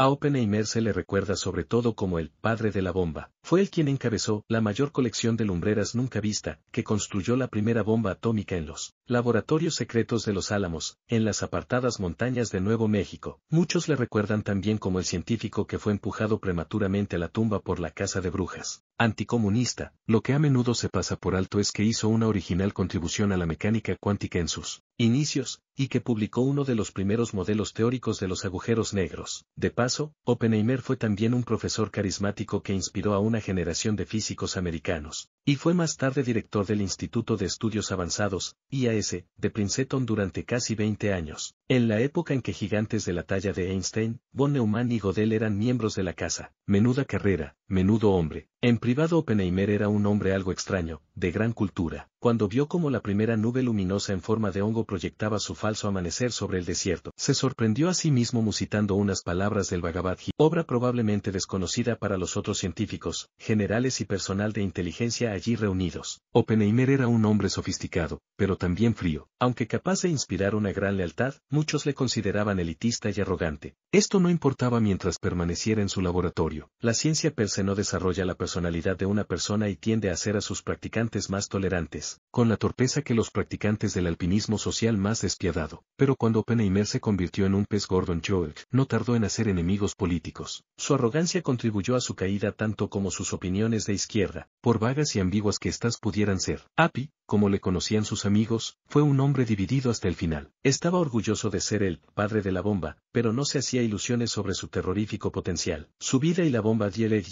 A Oppenheimer se le recuerda sobre todo como el padre de la bomba. Fue el quien encabezó la mayor colección de lumbreras nunca vista, que construyó la primera bomba atómica en los laboratorios secretos de los Álamos, en las apartadas montañas de Nuevo México. Muchos le recuerdan también como el científico que fue empujado prematuramente a la tumba por la casa de brujas anticomunista, lo que a menudo se pasa por alto es que hizo una original contribución a la mecánica cuántica en sus inicios, y que publicó uno de los primeros modelos teóricos de los agujeros negros. De paso, Oppenheimer fue también un profesor carismático que inspiró a una generación de físicos americanos, y fue más tarde director del Instituto de Estudios Avanzados, IAS, de Princeton durante casi 20 años. En la época en que gigantes de la talla de Einstein, von Neumann y Godel eran miembros de la casa, menuda carrera, menudo hombre. En privado Oppenheimer era un hombre algo extraño, de gran cultura, cuando vio cómo la primera nube luminosa en forma de hongo proyectaba su falso amanecer sobre el desierto. Se sorprendió a sí mismo musitando unas palabras del Bhagavad Gita, obra probablemente desconocida para los otros científicos, generales y personal de inteligencia allí reunidos. Oppenheimer era un hombre sofisticado, pero también frío, aunque capaz de inspirar una gran lealtad, muchos le consideraban elitista y arrogante. Esto no importaba mientras permaneciera en su laboratorio. La ciencia per se no desarrolla la personalidad de una persona y tiende a hacer a sus practicantes más tolerantes, con la torpeza que los practicantes del alpinismo social más despiadado. Pero cuando Oppenheimer se convirtió en un pez Gordon Joel, no tardó en hacer enemigos políticos. Su arrogancia contribuyó a su caída tanto como sus opiniones de izquierda, por vagas y ambiguas que éstas pudieran ser. Api, como le conocían sus amigos, fue un hombre dividido hasta el final. Estaba orgulloso de ser el padre de la bomba, pero no se hacía ilusiones sobre su terrorífico potencial. Su vida y la bomba Jared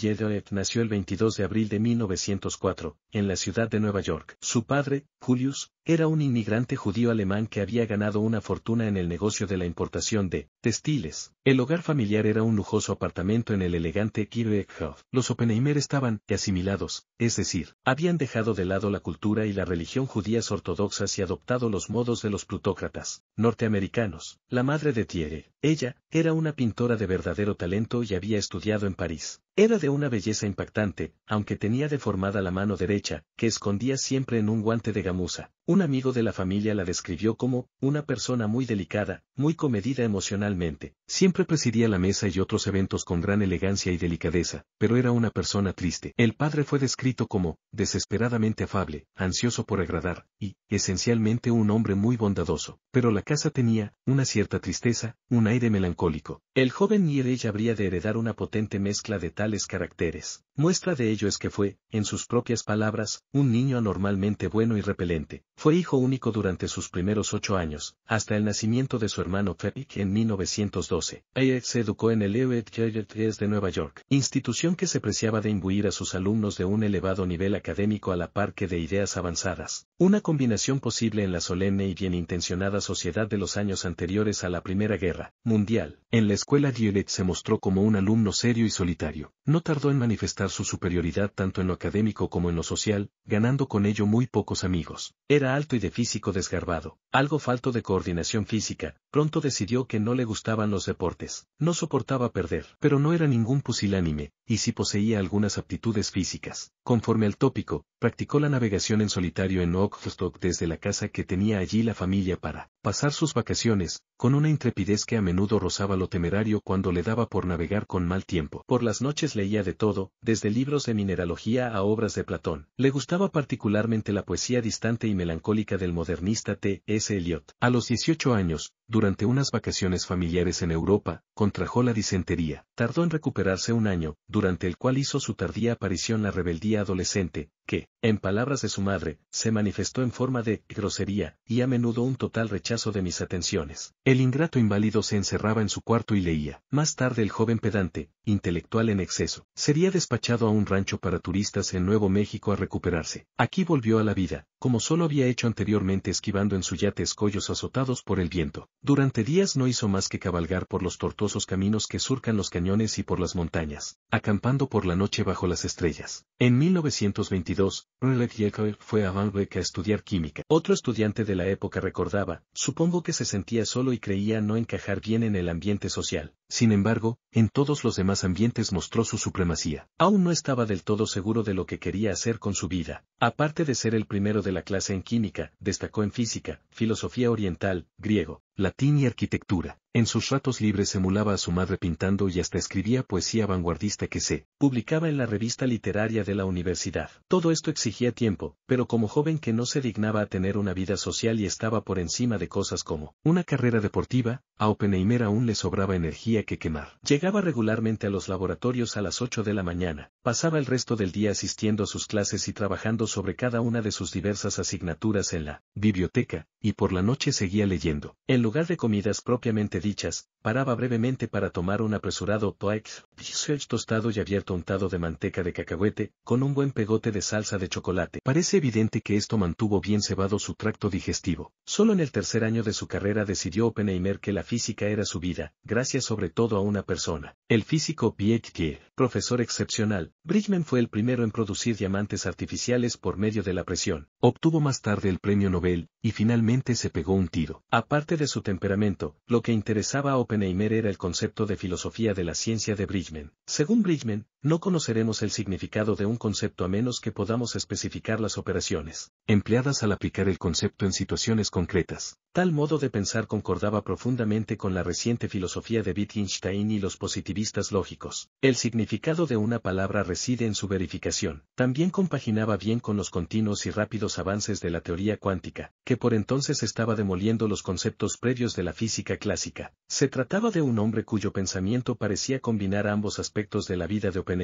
nació el 22 de abril de 1904, en la ciudad de Nueva York. Su padre, Julius, era un inmigrante judío alemán que había ganado una fortuna en el negocio de la importación de textiles. El hogar familiar era un lujoso apartamento en el elegante Kirchhoff. Los Oppenheimer estaban asimilados, es decir, habían dejado de lado la cultura y la religión judías ortodoxas y adoptado los modos de los plutócratas norteamericanos. La madre de Thierry, ella, era una pintora de verdadero talento y había estudiado en París. Era de una belleza impactante, aunque tenía deformada la mano derecha, que escondía siempre en un guante de gamuza. Un amigo de la familia la describió como una persona muy delicada, muy comedida emocionalmente. Siempre presidía la mesa y otros eventos con gran elegancia y delicadeza, pero era una persona triste. El padre fue descrito como desesperadamente afable, ansioso por agradar, y, esencialmente, un hombre muy bondadoso. Pero la casa tenía una cierta tristeza, un aire melancólico. El joven ella habría de heredar una potente mezcla de tal caracteres. Muestra de ello es que fue, en sus propias palabras, un niño anormalmente bueno y repelente. Fue hijo único durante sus primeros ocho años, hasta el nacimiento de su hermano Frederick en 1912. Ayer se educó en el Everett College de Nueva York, institución que se preciaba de imbuir a sus alumnos de un elevado nivel académico a la par que de ideas avanzadas. Una combinación posible en la solemne y bien intencionada sociedad de los años anteriores a la Primera Guerra Mundial. En la escuela Gillette se mostró como un alumno serio y solitario. No tardó en manifestar su superioridad tanto en lo académico como en lo social, ganando con ello muy pocos amigos. Era alto y de físico desgarbado, algo falto de coordinación física, pronto decidió que no le gustaban los deportes, no soportaba perder, pero no era ningún pusilánime, y sí poseía algunas aptitudes físicas. Conforme al tópico, practicó la navegación en solitario en Oxford desde la casa que tenía allí la familia para pasar sus vacaciones, con una intrepidez que a menudo rozaba lo temerario cuando le daba por navegar con mal tiempo. Por las noches leía de todo, desde desde libros de mineralogía a obras de Platón. Le gustaba particularmente la poesía distante y melancólica del modernista T. S. Eliot. A los 18 años, durante unas vacaciones familiares en Europa, contrajo la disentería. Tardó en recuperarse un año, durante el cual hizo su tardía aparición la rebeldía adolescente, que, en palabras de su madre, se manifestó en forma de grosería y a menudo un total rechazo de mis atenciones. El ingrato inválido se encerraba en su cuarto y leía. Más tarde el joven pedante, intelectual en exceso, sería despachado a un rancho para turistas en Nuevo México a recuperarse. Aquí volvió a la vida, como solo había hecho anteriormente esquivando en su yate escollos azotados por el viento. Durante días no hizo más que cabalgar por los tortuosos caminos que surcan los cañones y por las montañas, acampando por la noche bajo las estrellas. En 1922, Ernest Jekyll fue a Beek a estudiar química. Otro estudiante de la época recordaba, supongo que se sentía solo y creía no encajar bien en el ambiente social. Sin embargo, en todos los demás ambientes mostró su supremacía. Aún no estaba del todo seguro de lo que quería hacer con su vida. Aparte de ser el primero de la clase en química, destacó en física, filosofía oriental, griego, latín y arquitectura. En sus ratos libres emulaba a su madre pintando y hasta escribía poesía vanguardista que se publicaba en la revista literaria de la universidad. Todo esto exigía tiempo, pero como joven que no se dignaba a tener una vida social y estaba por encima de cosas como una carrera deportiva, a Oppenheimer aún le sobraba energía que quemar. Llegaba regularmente a los laboratorios a las 8 de la mañana, pasaba el resto del día asistiendo a sus clases y trabajando sobre cada una de sus diversas asignaturas en la biblioteca, y por la noche seguía leyendo. En lugar de comidas propiamente dichas, paraba brevemente para tomar un apresurado tostado y abierto untado de manteca de cacahuete, con un buen pegote de salsa de chocolate. Parece evidente que esto mantuvo bien cebado su tracto digestivo. Solo en el tercer año de su carrera decidió Oppenheimer que la física era su vida, gracias sobre todo a una persona. El físico Piet profesor excepcional, Bridgman fue el primero en producir diamantes artificiales por medio de la presión. Obtuvo más tarde el premio Nobel, y finalmente se pegó un tiro. Aparte de su temperamento, lo que interesaba a Oppenheimer era el concepto de filosofía de la ciencia de Bridgman. Según Bridgman, no conoceremos el significado de un concepto a menos que podamos especificar las operaciones empleadas al aplicar el concepto en situaciones concretas. Tal modo de pensar concordaba profundamente con la reciente filosofía de Wittgenstein y los positivistas lógicos. El significado de una palabra reside en su verificación. También compaginaba bien con los continuos y rápidos avances de la teoría cuántica, que por entonces estaba demoliendo los conceptos previos de la física clásica. Se trataba de un hombre cuyo pensamiento parecía combinar ambos aspectos de la vida de operación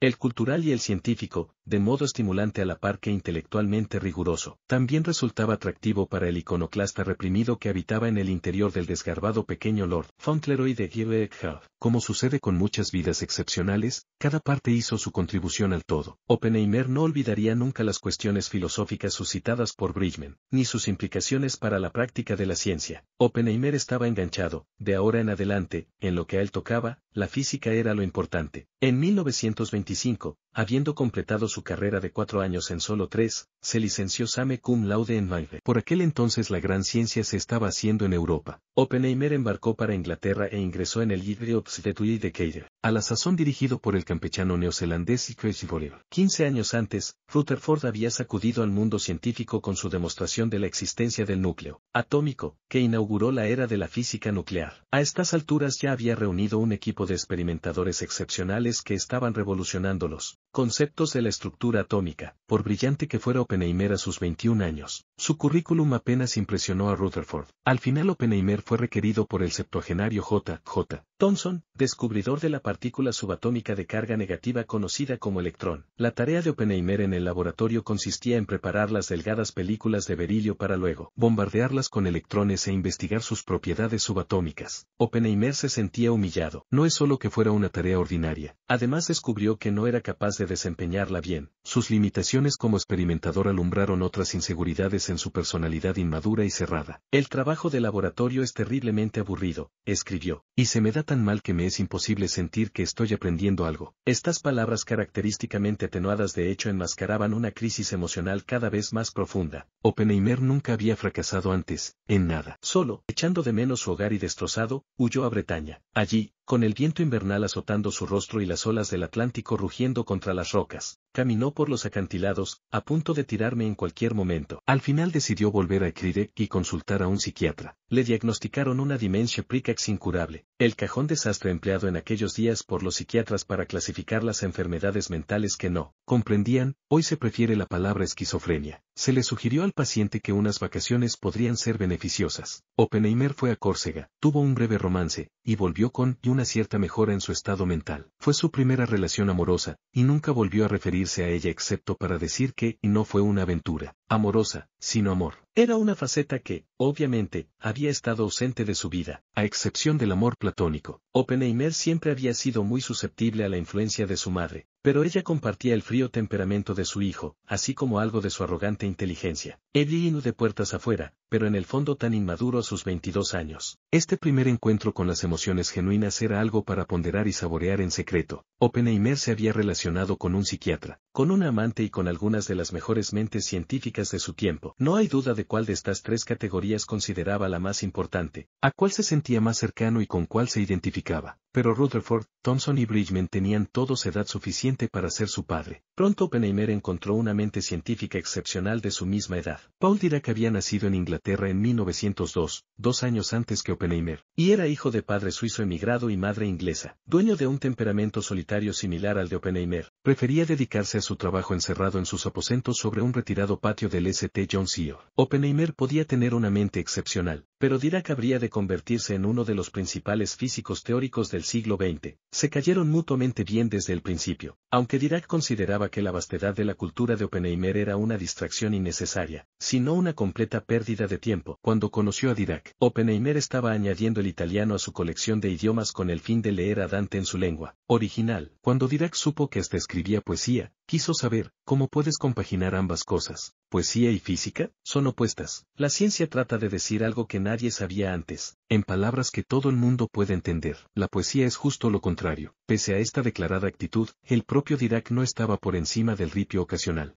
el cultural y el científico, de modo estimulante a la par que intelectualmente riguroso. También resultaba atractivo para el iconoclasta reprimido que habitaba en el interior del desgarbado pequeño Lord Fauntleroy de Gilberthal. Como sucede con muchas vidas excepcionales, cada parte hizo su contribución al todo. Oppenheimer no olvidaría nunca las cuestiones filosóficas suscitadas por Bridgman, ni sus implicaciones para la práctica de la ciencia. Oppenheimer estaba enganchado, de ahora en adelante, en lo que a él tocaba, la física era lo importante. En 1925, Habiendo completado su carrera de cuatro años en solo tres, se licenció same cum laude en Por aquel entonces la gran ciencia se estaba haciendo en Europa. Oppenheimer embarcó para Inglaterra e ingresó en el Yidriops de de a la sazón dirigido por el campechano neozelandés Chris Bolivar. Quince años antes, Rutherford había sacudido al mundo científico con su demostración de la existencia del núcleo atómico, que inauguró la era de la física nuclear. A estas alturas ya había reunido un equipo de experimentadores excepcionales que estaban revolucionándolos Conceptos de la estructura atómica. Por brillante que fuera Oppenheimer a sus 21 años, su currículum apenas impresionó a Rutherford. Al final Oppenheimer fue requerido por el septuagenario J.J. J. Thomson, descubridor de la partícula subatómica de carga negativa conocida como electrón. La tarea de Oppenheimer en el laboratorio consistía en preparar las delgadas películas de berilio para luego bombardearlas con electrones e investigar sus propiedades subatómicas. Oppenheimer se sentía humillado. No es solo que fuera una tarea ordinaria. Además descubrió que no era capaz de desempeñarla bien. Sus limitaciones como experimentador alumbraron otras inseguridades en su personalidad inmadura y cerrada. El trabajo de laboratorio es terriblemente aburrido, escribió, y se me da tan mal que me es imposible sentir que estoy aprendiendo algo. Estas palabras característicamente atenuadas de hecho enmascaraban una crisis emocional cada vez más profunda. Oppenheimer nunca había fracasado antes, en nada. Solo, echando de menos su hogar y destrozado, huyó a Bretaña. Allí, con el viento invernal azotando su rostro y las olas del Atlántico rugiendo contra las rocas, caminó por los acantilados, a punto de tirarme en cualquier momento. Al final decidió volver a Cride y consultar a un psiquiatra. Le diagnosticaron una demencia pricax incurable, el cajón desastre empleado en aquellos días por los psiquiatras para clasificar las enfermedades mentales que no comprendían, hoy se prefiere la palabra esquizofrenia. Se le sugirió al paciente que unas vacaciones podrían ser beneficiosas. Oppenheimer fue a Córcega, tuvo un breve romance, y volvió con y una cierta mejora en su estado mental. Fue su primera relación amorosa, y nunca volvió a referirse a ella excepto para decir que y no fue una aventura amorosa, sino amor. Era una faceta que, obviamente, había estado ausente de su vida, a excepción del amor platónico. Oppenheimer siempre había sido muy susceptible a la influencia de su madre, pero ella compartía el frío temperamento de su hijo, así como algo de su arrogante inteligencia. Eddie de puertas afuera, pero en el fondo tan inmaduro a sus 22 años. Este primer encuentro con las emociones genuinas era algo para ponderar y saborear en secreto. Oppenheimer se había relacionado con un psiquiatra, con un amante y con algunas de las mejores mentes científicas de su tiempo. No hay duda de cuál de estas tres categorías consideraba la más importante, a cuál se sentía más cercano y con cuál se identificaba. Pero Rutherford, Thompson y Bridgman tenían todos edad suficiente para ser su padre. Pronto Oppenheimer encontró una mente científica excepcional de su misma edad. Paul Dirac había nacido en Inglaterra Inglaterra en 1902, dos años antes que Oppenheimer, y era hijo de padre suizo emigrado y madre inglesa. Dueño de un temperamento solitario similar al de Oppenheimer, prefería dedicarse a su trabajo encerrado en sus aposentos sobre un retirado patio del St. John's Hill. Oppenheimer podía tener una mente excepcional, pero Dirac habría de convertirse en uno de los principales físicos teóricos del siglo XX. Se cayeron mutuamente bien desde el principio. Aunque Dirac consideraba que la vastedad de la cultura de Oppenheimer era una distracción innecesaria, sino una completa pérdida de tiempo cuando conoció a Dirac, Oppenheimer estaba añadiendo el italiano a su colección de idiomas con el fin de leer a Dante en su lengua original. Cuando Dirac supo que este escribía poesía, Quiso saber, ¿cómo puedes compaginar ambas cosas? Poesía y física, son opuestas. La ciencia trata de decir algo que nadie sabía antes, en palabras que todo el mundo puede entender. La poesía es justo lo contrario. Pese a esta declarada actitud, el propio Dirac no estaba por encima del ripio ocasional.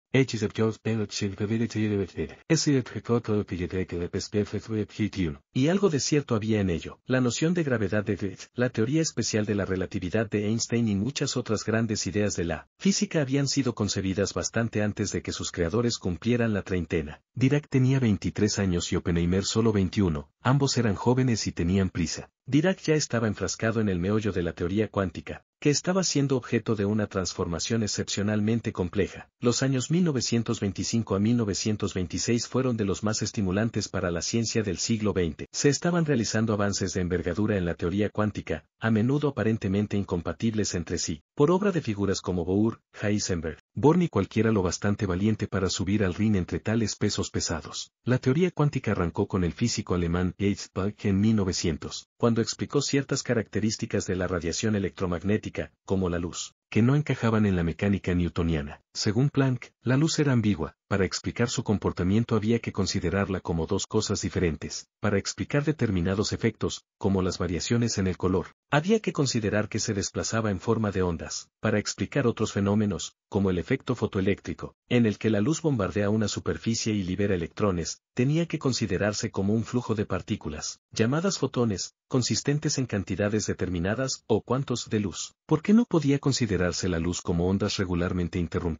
Y algo de cierto había en ello. La noción de gravedad de la teoría especial de la relatividad de Einstein y muchas otras grandes ideas de la física habían sido sido concebidas bastante antes de que sus creadores cumplieran la treintena. Dirac tenía 23 años y Oppenheimer solo 21, Ambos eran jóvenes y tenían prisa. Dirac ya estaba enfrascado en el meollo de la teoría cuántica, que estaba siendo objeto de una transformación excepcionalmente compleja. Los años 1925 a 1926 fueron de los más estimulantes para la ciencia del siglo XX. Se estaban realizando avances de envergadura en la teoría cuántica, a menudo aparentemente incompatibles entre sí, por obra de figuras como Bohr, Heisenberg, Born cualquiera lo bastante valiente para subir al ring entre tales pesos pesados. La teoría cuántica arrancó con el físico alemán Heisenberg en 1900, cuando explicó ciertas características de la radiación electromagnética, como la luz, que no encajaban en la mecánica newtoniana. Según Planck, la luz era ambigua, para explicar su comportamiento había que considerarla como dos cosas diferentes, para explicar determinados efectos, como las variaciones en el color, había que considerar que se desplazaba en forma de ondas, para explicar otros fenómenos, como el efecto fotoeléctrico, en el que la luz bombardea una superficie y libera electrones, tenía que considerarse como un flujo de partículas, llamadas fotones, consistentes en cantidades determinadas o cuantos de luz. ¿Por qué no podía considerarse la luz como ondas regularmente interrumpidas?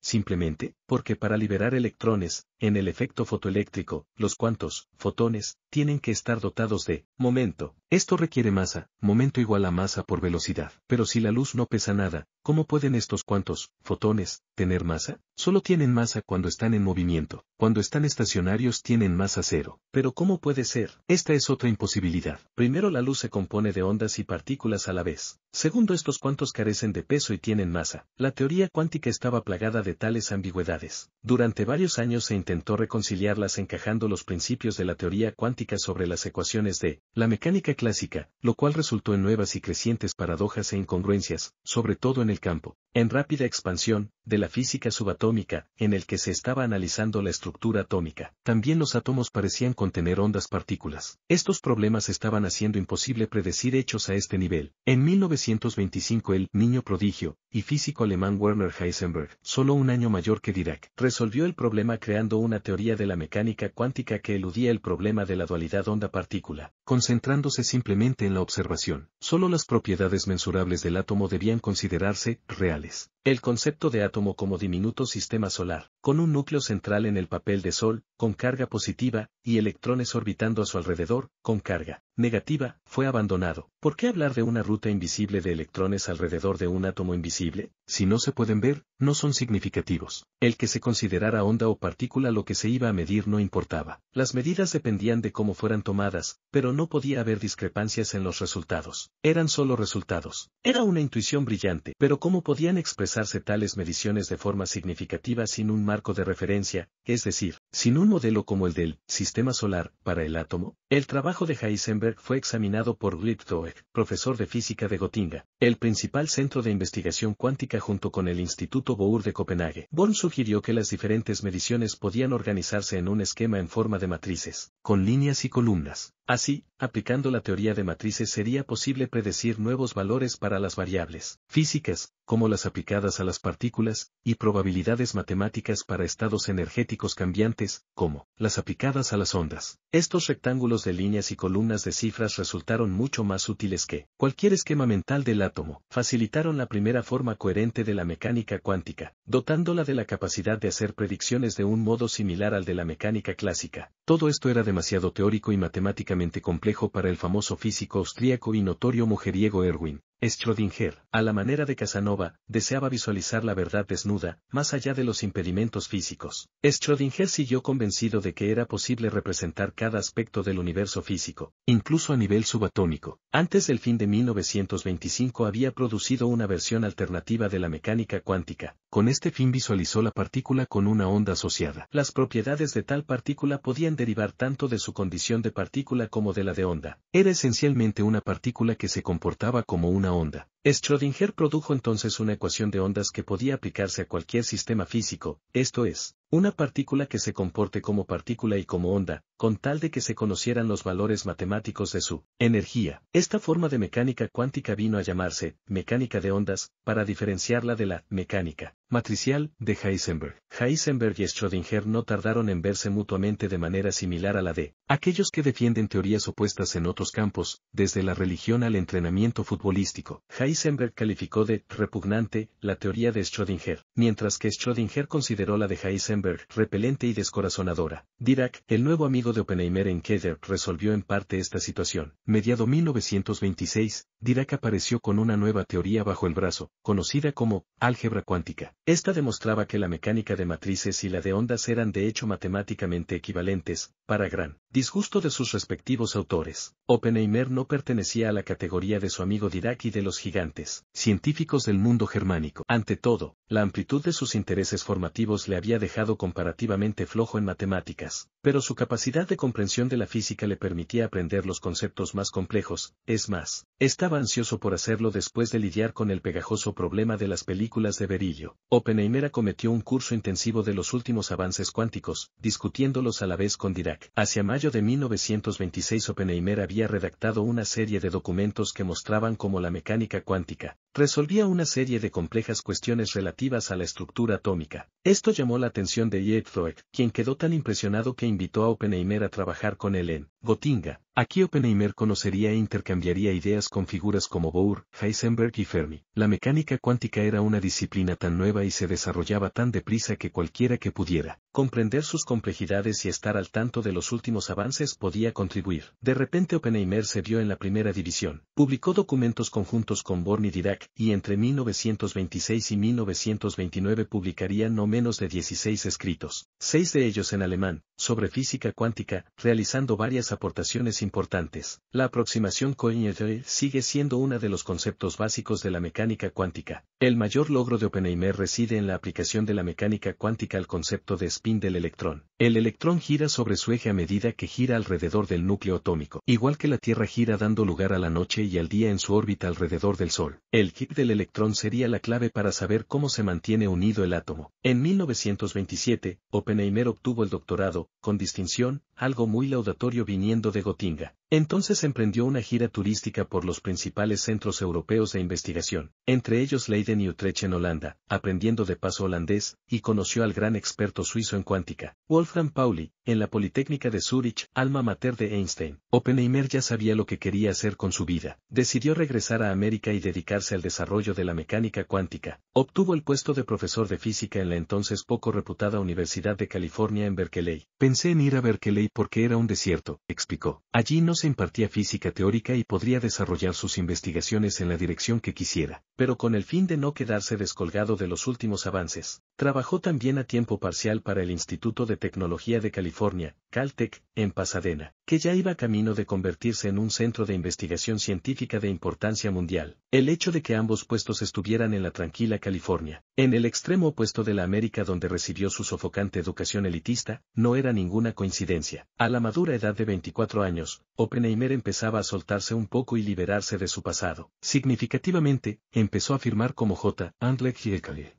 simplemente, porque para liberar electrones, en el efecto fotoeléctrico, los cuantos, fotones, tienen que estar dotados de momento. Esto requiere masa, momento igual a masa por velocidad. Pero si la luz no pesa nada, ¿cómo pueden estos cuantos, fotones, tener masa? Solo tienen masa cuando están en movimiento. Cuando están estacionarios tienen masa cero. Pero ¿cómo puede ser? Esta es otra imposibilidad. Primero la luz se compone de ondas y partículas a la vez. Segundo estos cuantos carecen de peso y tienen masa. La teoría cuántica estaba plagada de tales ambigüedades. Durante varios años se intentó reconciliarlas encajando los principios de la teoría cuántica sobre las ecuaciones de la mecánica clásica, lo cual resultó en nuevas y crecientes paradojas e incongruencias, sobre todo en el campo, en rápida expansión, de la física subatómica, en el que se estaba analizando la estructura atómica. También los átomos parecían contener ondas partículas. Estos problemas estaban haciendo imposible predecir hechos a este nivel. En 1925 el niño prodigio y físico alemán Werner Heisenberg, solo un año mayor que Dirac, resolvió el problema creando una teoría de la mecánica cuántica que eludía el problema de la dualidad onda-partícula, concentrándose simplemente en la observación. Solo las propiedades mensurables del átomo debían considerarse reales. El concepto de átomo como diminuto sistema solar, con un núcleo central en el papel de Sol, con carga positiva, y electrones orbitando a su alrededor, con carga negativa, fue abandonado. ¿Por qué hablar de una ruta invisible de electrones alrededor de un átomo invisible? Si no se pueden ver, no son significativos. El que se considerara onda o partícula lo que se iba a medir no importaba. Las medidas dependían de cómo fueran tomadas, pero no podía haber discrepancias en los resultados. Eran solo resultados. Era una intuición brillante, pero ¿cómo podían expresar hacerse tales mediciones de forma significativa sin un marco de referencia, es decir, sin un modelo como el del sistema solar para el átomo, el trabajo de Heisenberg fue examinado por Toeg, profesor de física de Gotinga, el principal centro de investigación cuántica junto con el Instituto Bohr de Copenhague. Born sugirió que las diferentes mediciones podían organizarse en un esquema en forma de matrices, con líneas y columnas. Así, aplicando la teoría de matrices sería posible predecir nuevos valores para las variables físicas, como las aplicadas a las partículas, y probabilidades matemáticas para estados energéticos cambiantes como las aplicadas a las ondas. Estos rectángulos de líneas y columnas de cifras resultaron mucho más útiles que cualquier esquema mental del átomo, facilitaron la primera forma coherente de la mecánica cuántica, dotándola de la capacidad de hacer predicciones de un modo similar al de la mecánica clásica. Todo esto era demasiado teórico y matemáticamente complejo para el famoso físico austríaco y notorio mujeriego Erwin Schrödinger, a la manera de Casanova, deseaba visualizar la verdad desnuda, más allá de los impedimentos físicos. Schrödinger siguió convencido de que era posible representar cada aspecto del universo físico, incluso a nivel subatómico. Antes del fin de 1925 había producido una versión alternativa de la mecánica cuántica, con este fin visualizó la partícula con una onda asociada. Las propiedades de tal partícula podían derivar tanto de su condición de partícula como de la de onda. Era esencialmente una partícula que se comportaba como una onda. Schrödinger produjo entonces una ecuación de ondas que podía aplicarse a cualquier sistema físico, esto es, una partícula que se comporte como partícula y como onda, con tal de que se conocieran los valores matemáticos de su energía. Esta forma de mecánica cuántica vino a llamarse mecánica de ondas, para diferenciarla de la mecánica matricial de Heisenberg. Heisenberg y Schrödinger no tardaron en verse mutuamente de manera similar a la de aquellos que defienden teorías opuestas en otros campos, desde la religión al entrenamiento futbolístico. Heisenberg calificó de repugnante la teoría de Schrödinger, mientras que Schrödinger consideró la de Heisenberg repelente y descorazonadora. Dirac, el nuevo amigo de Oppenheimer en Keder, resolvió en parte esta situación. Mediado 1926, Dirac apareció con una nueva teoría bajo el brazo, conocida como álgebra cuántica. Esta demostraba que la mecánica de matrices y la de ondas eran de hecho matemáticamente equivalentes, para gran disgusto de sus respectivos autores. Oppenheimer no pertenecía a la categoría de su amigo Dirac y de los gigantes científicos del mundo germánico. Ante todo, la amplitud de sus intereses formativos le había dejado comparativamente flojo en matemáticas, pero su capacidad de comprensión de la física le permitía aprender los conceptos más complejos, es más, estaba ansioso por hacerlo después de lidiar con el pegajoso problema de las películas de Berillo. Oppenheimer acometió un curso intensivo de los últimos avances cuánticos, discutiéndolos a la vez con Dirac. Hacia mayo de 1926 Oppenheimer había redactado una serie de documentos que mostraban cómo la mecánica cuántica resolvía una serie de complejas cuestiones relativas a la estructura atómica. Esto llamó la atención de Yevzoek, quien quedó tan impresionado que invitó a Oppenheimer a trabajar con él en Gotinga. Aquí Oppenheimer conocería e intercambiaría ideas con figuras como Bohr, Heisenberg y Fermi. La mecánica cuántica era una disciplina tan nueva y se desarrollaba tan deprisa que cualquiera que pudiera comprender sus complejidades y estar al tanto de los últimos avances podía contribuir. De repente Oppenheimer se vio en la primera división, publicó documentos conjuntos con Born y Dirac, y entre 1926 y 1929 publicaría no menos de 16 escritos, seis de ellos en alemán, sobre física cuántica, realizando varias aportaciones importantes. La aproximación Cohen sigue siendo uno de los conceptos básicos de la mecánica cuántica. El mayor logro de Oppenheimer reside en la aplicación de la mecánica cuántica al concepto de spin del electrón. El electrón gira sobre su eje a medida que gira alrededor del núcleo atómico, igual que la Tierra gira dando lugar a la noche y al día en su órbita alrededor del Sol. El hip del electrón sería la clave para saber cómo se mantiene unido el átomo. En 1927, Oppenheimer obtuvo el doctorado, con distinción, algo muy laudatorio viniendo de Gotinga. Entonces emprendió una gira turística por los principales centros europeos de investigación, entre ellos Leiden y Utrecht en Holanda, aprendiendo de paso holandés, y conoció al gran experto suizo en cuántica, Wolfram Pauli, en la Politécnica de Zurich, alma mater de Einstein. Oppenheimer ya sabía lo que quería hacer con su vida, decidió regresar a América y dedicarse al desarrollo de la mecánica cuántica. Obtuvo el puesto de profesor de física en la entonces poco reputada Universidad de California en Berkeley. Pensé en ir a Berkeley porque era un desierto, explicó. Allí no se impartía física teórica y podría desarrollar sus investigaciones en la dirección que quisiera, pero con el fin de no quedarse descolgado de los últimos avances, trabajó también a tiempo parcial para el Instituto de Tecnología de California, Caltech, en Pasadena, que ya iba camino de convertirse en un centro de investigación científica de importancia mundial. El hecho de que ambos puestos estuvieran en la tranquila California, en el extremo opuesto de la América donde recibió su sofocante educación elitista, no era ninguna coincidencia. A la madura edad de 24 años, Oppenheimer empezaba a soltarse un poco y liberarse de su pasado. Significativamente, empezó a firmar como J.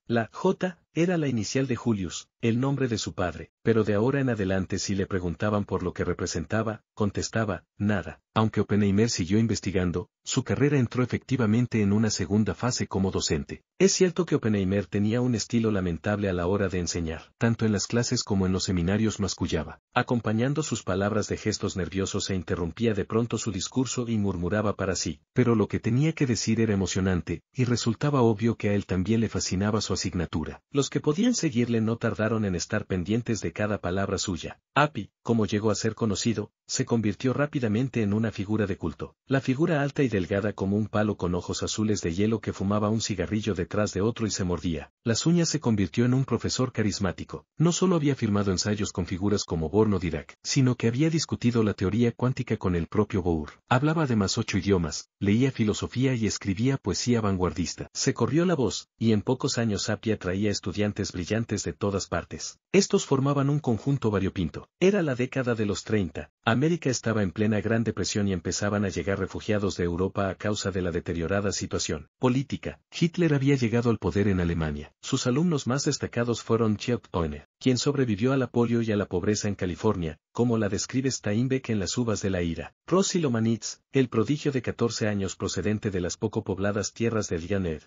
La J. Era la inicial de Julius, el nombre de su padre, pero de ahora en adelante si le preguntaban por lo que representaba, contestaba, nada. Aunque Oppenheimer siguió investigando, su carrera entró efectivamente en una segunda fase como docente. Es cierto que Oppenheimer tenía un estilo lamentable a la hora de enseñar, tanto en las clases como en los seminarios mascullaba. Acompañando sus palabras de gestos nerviosos e interrumpía de pronto su discurso y murmuraba para sí, pero lo que tenía que decir era emocionante, y resultaba obvio que a él también le fascinaba su asignatura que podían seguirle no tardaron en estar pendientes de cada palabra suya. Api, como llegó a ser conocido, se convirtió rápidamente en una figura de culto. La figura alta y delgada como un palo con ojos azules de hielo que fumaba un cigarrillo detrás de otro y se mordía. Las uñas se convirtió en un profesor carismático. No solo había firmado ensayos con figuras como Borno Dirac, sino que había discutido la teoría cuántica con el propio Bohr. Hablaba además ocho idiomas, leía filosofía y escribía poesía vanguardista. Se corrió la voz, y en pocos años Api atraía estudiantes brillantes de todas partes. Estos formaban un conjunto variopinto. Era la década de los 30, América estaba en plena Gran Depresión y empezaban a llegar refugiados de Europa a causa de la deteriorada situación política. Hitler había llegado al poder en Alemania. Sus alumnos más destacados fueron Chep quien sobrevivió al apolio y a la pobreza en California, como la describe Steinbeck en Las Uvas de la Ira. Lomanitz, el prodigio de 14 años procedente de las poco pobladas tierras del